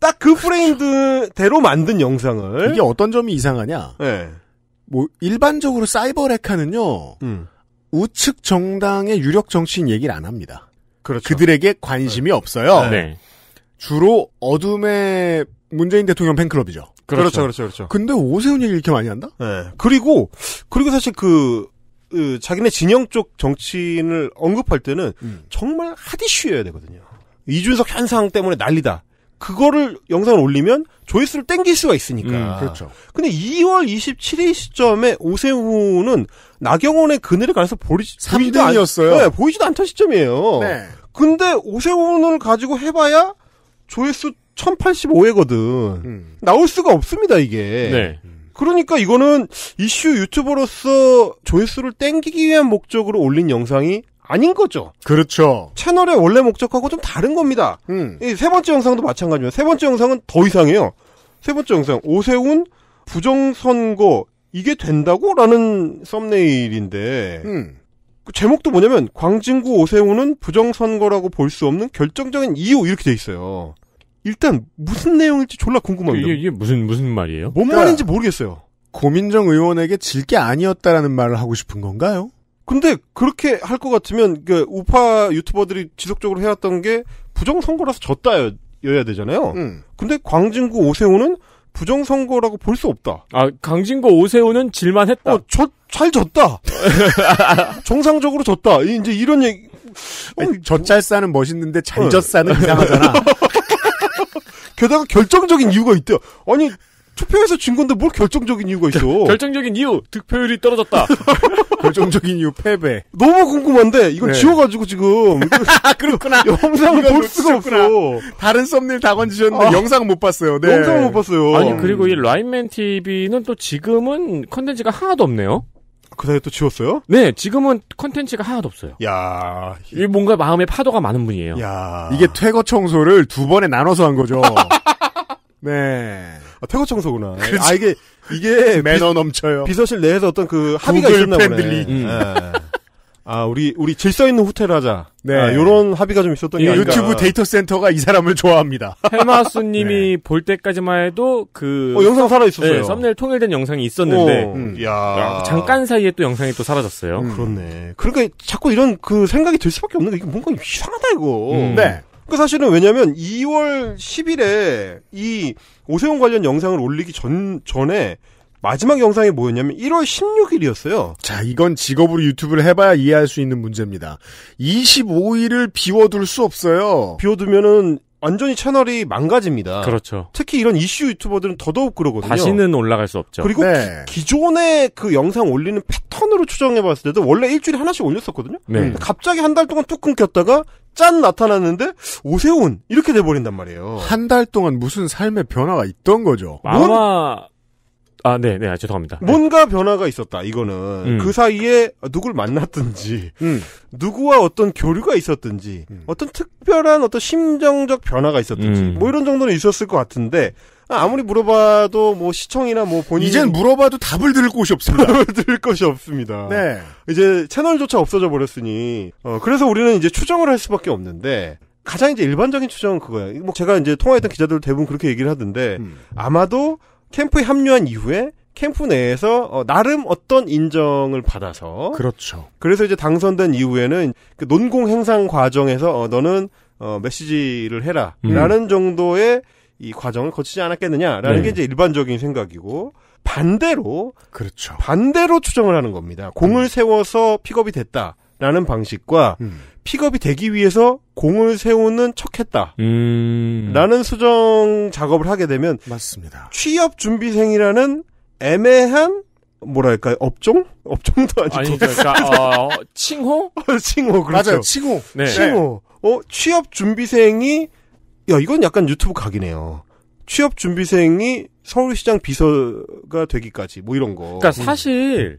딱그 그렇죠. 프레임대로 만든 영상을 이게 어떤 점이 이상하냐? 네. 뭐 일반적으로 사이버 레카는요 음. 우측 정당의 유력 정치인 얘기를 안 합니다. 그렇죠. 그들에게 관심이 네. 없어요. 네. 네. 주로 어둠의 문재인 대통령 팬클럽이죠. 그렇죠, 그렇죠, 그렇죠. 그렇죠. 근데 오세훈 얘기 이렇게 많이 한다? 네. 그리고 그리고 사실 그그 자기네 진영 쪽 정치인을 언급할 때는 음. 정말 핫이슈여야 되거든요. 이준석 현상 때문에 난리다. 그거를 영상을 올리면 조회수를 땡길 수가 있으니까. 음, 그렇죠. 근데 2월 27일 시점에 오세훈은 나경원의 그늘에 가서 보이지, 보이도 않았어요. 네, 보이지도 않던 시점이에요. 네. 근데 오세훈을 가지고 해봐야 조회수 1085회거든. 음. 나올 수가 없습니다, 이게. 네. 그러니까 이거는 이슈 유튜버로서 조회수를 땡기기 위한 목적으로 올린 영상이 아닌 거죠. 그렇죠. 채널의 원래 목적하고 좀 다른 겁니다. 음. 세 번째 영상도 마찬가지예요. 세 번째 영상은 더 이상해요. 세 번째 영상 오세훈 부정선거 이게 된다고? 라는 썸네일인데 음. 그 제목도 뭐냐면 광진구 오세훈은 부정선거라고 볼 수 없는 결정적인 이유 이렇게 돼 있어요. 일단 무슨 내용일지 졸라 궁금합니다. 이게, 이게 무슨 무슨 말이에요? 뭔 그러니까 말인지 모르겠어요. 고민정 의원에게 질 게 아니었다라는 말을 하고 싶은 건가요? 근데 그렇게 할 것 같으면 그 우파 유튜버들이 지속적으로 해왔던 게 부정 선거라서 졌다여야 되잖아요. 음. 근데 광진구 오세훈은 부정 선거라고 볼 수 없다. 아광진구 오세훈은 질만했다. 어잘 졌다. 정상적으로 졌다. 이제 이런 얘기. 어, 저짤 싸는 멋있는데 잘졌싸는 어. 이상하잖아. 게다가 결정적인 이유가 있대요. 아니 투표에서 진 건데 뭘 결정적인 이유가 있어? 결, 정적인 이유 득표율이 떨어졌다. 결정적인 이유 패배. 너무 궁금한데 이건 네. 지워가지고 지금 그렇구나. 영상을 볼 수가 놓구나 없어. 다른 썸네일 다 건지셨는데 아, 영상 못 봤어요. 네. 영상 못 봤어요. 아니 그리고 이 라인맨 TV는 또 지금은 컨텐츠가 하나도 없네요. 그 사이에 또 지웠어요? 네, 지금은 컨텐츠가 하나도 없어요. 야, 이 뭔가 마음의 파도가 많은 분이에요. 야, 이게 퇴거 청소를 두 번에 나눠서 한 거죠. 네. 아, 퇴거 청소구나. 그치. 아 이게 이게 매너 넘쳐요. 비서실 내에서 어떤 그 합의가 있었나 보네. 팬들리. 음. 네. 아, 우리, 우리 질서 있는 호텔 하자. 네. 아, 요런 합의가 좀 있었던 예, 게아닌 유튜브 데이터 센터가 이 사람을 좋아합니다. 헬마스 님이 네. 볼 때까지만 해도 그. 어, 영상 살아있었어요. 네, 썸네일 통일된 영상이 있었는데. 어, 음. 야 아, 잠깐 사이에 또 영상이 또 사라졌어요. 음. 그렇네. 그러니까 자꾸 이런 그 생각이 들 수밖에 없는 게 이게 뭔가 이상하다, 이거. 음. 네. 그 사실은 왜냐면 2월 10일에 이 오세훈 관련 영상을 올리기 전, 전에 마지막 영상이 뭐였냐면 1월 16일이었어요. 자, 이건 직업으로 유튜브를 해봐야 이해할 수 있는 문제입니다. 25일을 비워둘 수 없어요. 비워두면은 완전히 채널이 망가집니다. 그렇죠. 특히 이런 이슈 유튜버들은 더더욱 그러거든요. 다시는 올라갈 수 없죠. 그리고 네. 기, 존에그 영상 올리는 패턴으로 추정해봤을 때도 원래 일주일에 하나씩 올렸었거든요. 네. 갑자기 한 달 동안 뚝 끊겼다가 짠 나타났는데 오세훈 이렇게 돼버린단 말이에요. 한 달 동안 무슨 삶의 변화가 있던 거죠. 아마 아, 네, 네, 아, 죄송합니다. 네. 뭔가 변화가 있었다. 이거는 음. 그 사이에 누굴 만났든지, 음. 누구와 어떤 교류가 있었든지, 음. 어떤 특별한 어떤 심정적 변화가 있었든지, 음. 뭐 이런 정도는 있었을 것 같은데 아, 아무리 물어봐도 뭐 시청이나 뭐 본인 이젠 물어봐도 답을 들을 곳이 없습니다. 답을 들을 것이 없습니다. 네, 이제 채널조차 없어져 버렸으니 어, 그래서 우리는 이제 추정을 할 수밖에 없는데 가장 이제 일반적인 추정은 그거야. 뭐 제가 이제 통화했던 기자들 대부분 그렇게 얘기를 하던데 음. 아마도 캠프에 합류한 이후에 캠프 내에서 어, 나름 어떤 인정을 받아서 그렇죠. 그래서 이제 당선된 이후에는 그 논공 행상 과정에서 어, 너는 어, 메시지를 해라라는 음. 정도의 이 과정을 거치지 않았겠느냐라는 네. 게 이제 일반적인 생각이고 반대로 그렇죠. 반대로 추정을 하는 겁니다. 공을 음. 세워서 픽업이 됐다라는 방식과 음. 픽업이 되기 위해서 공을 세우는 척했다. 음. 라는 수정 작업을 하게 되면 맞습니다. 취업 준비생이라는 애매한 뭐랄까 업종? 업종도 아니고 아니, 그러니까 어, 칭호? 어, 칭호 그렇죠. 맞아요. 칭호. 네. 칭호. 어 취업 준비생이 야 이건 약간 유튜브 각이네요. 취업 준비생이 서울시장 비서가 되기까지 뭐 이런 거. 그러니까 사실 음.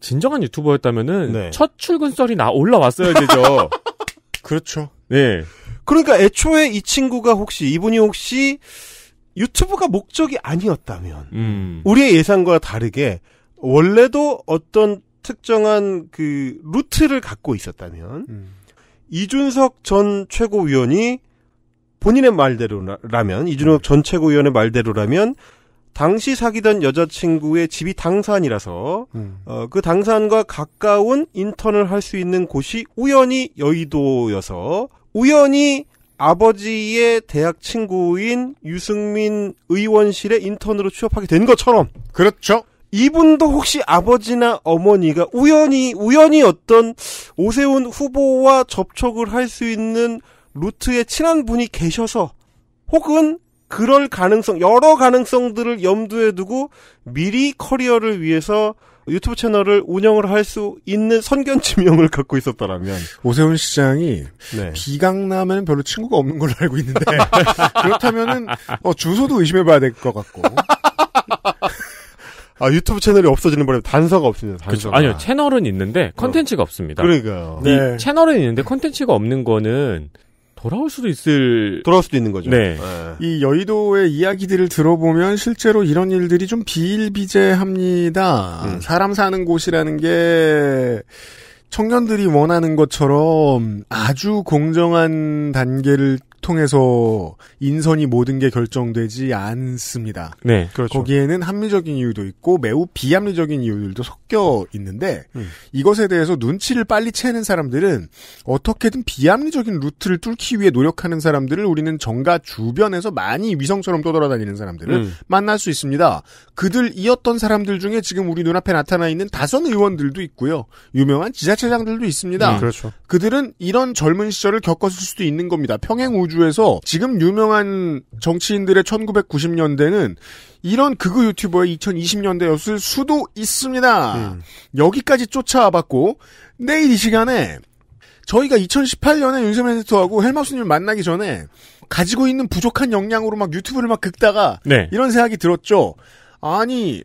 진정한 유튜버였다면은 네. 첫 출근 설이나 올라왔어야 되죠. 그렇죠. 네. 그러니까 애초에 이 친구가 혹시 이분이 혹시 유튜브가 목적이 아니었다면 음. 우리의 예상과 다르게 원래도 어떤 특정한 그 루트를 갖고 있었다면 음. 이준석 전 최고위원이 본인의 말대로라면 이준석 전 최고위원의 말대로라면 당시 사귀던 여자친구의 집이 당산이라서 음. 어, 그 당산과 가까운 인턴을 할 수 있는 곳이 우연히 여의도여서 우연히 아버지의 대학 친구인 유승민 의원실에 인턴으로 취업하게 된 것처럼 그렇죠. 이분도 혹시 아버지나 어머니가 우연히 우연히 어떤 오세훈 후보와 접촉을 할 수 있는 루트에 친한 분이 계셔서 혹은 그럴 가능성, 여러 가능성들을 염두에 두고 미리 커리어를 위해서 유튜브 채널을 운영을 할 수 있는 선견 지명을 갖고 있었더라면 오세훈 시장이 네. 비강남에는 별로 친구가 없는 걸로 알고 있는데 그렇다면은 어, 주소도 의심해봐야 될 것 같고 아 유튜브 채널이 없어지는 바람에 단서가 없습니다. 단서가. 그쵸. 아니요 채널은 있는데 어. 컨텐츠가 어. 없습니다. 그러니까요. 네. 채널은 있는데 컨텐츠가 없는 거는 돌아올 수도 있을 돌아올 수도 있는 거죠. 네. 네. 이 여의도의 이야기들을 들어보면 실제로 이런 일들이 좀 비일비재합니다. 음. 사람 사는 곳이라는 게 청년들이 원하는 것처럼 아주 공정한 단계를 통해서 인선이 모든 게 결정되지 않습니다. 네, 그렇죠. 거기에는 합리적인 이유도 있고 매우 비합리적인 이유들도 섞여 있는데 음. 이것에 대해서 눈치를 빨리 채는 사람들은 어떻게든 비합리적인 루트를 뚫기 위해 노력하는 사람들을 우리는 정가 주변에서 많이 위성처럼 떠돌아다니는 사람들을 음. 만날 수 있습니다. 그들이었던 사람들 중에 지금 우리 눈앞에 나타나 있는 다선 의원들도 있고요. 유명한 지자체장들도 있습니다. 음, 그렇죠. 그들은 이런 젊은 시절을 겪었을 수도 있는 겁니다. 평행 우 호주에서 지금 유명한 정치인들의 1990년대는 이런 극우 유튜버의 2020년대였을 수도 있습니다. 음. 여기까지 쫓아와봤고 내일 이 시간에 저희가 2018년에 윤세민 에디터하고 헬마우스님 을 만나기 전에 가지고 있는 부족한 역량으로 막 유튜브를 막 긁다가 네. 이런 생각이 들었죠. 아니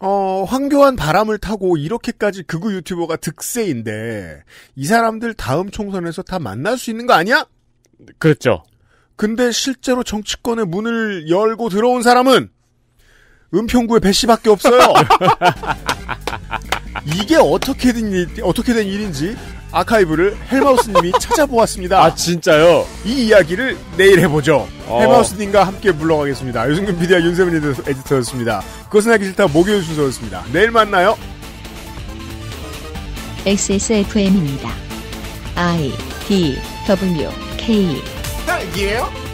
어, 황교안 바람을 타고 이렇게까지 극우 유튜버가 득세인데 이 사람들 다음 총선에서 다 만날 수 있는 거 아니야? 그렇죠. 근데 실제로 정치권의 문을 열고 들어온 사람은 은평구의 배씨밖에 없어요. 이게 어떻게 된 일, 어떻게 된 일인지 아카이브를 헬마우스님이 찾아보았습니다. 아 진짜요? 이 이야기를 내일 해보죠. 어. 헬마우스님과 함께 물러가겠습니다. 유승균 PD와 윤세민 에디터였습니다. 그것은 하기 싫다 목요일 순서였습니다. 내일 만나요. XSFM입니다. I D W Hey. yeah.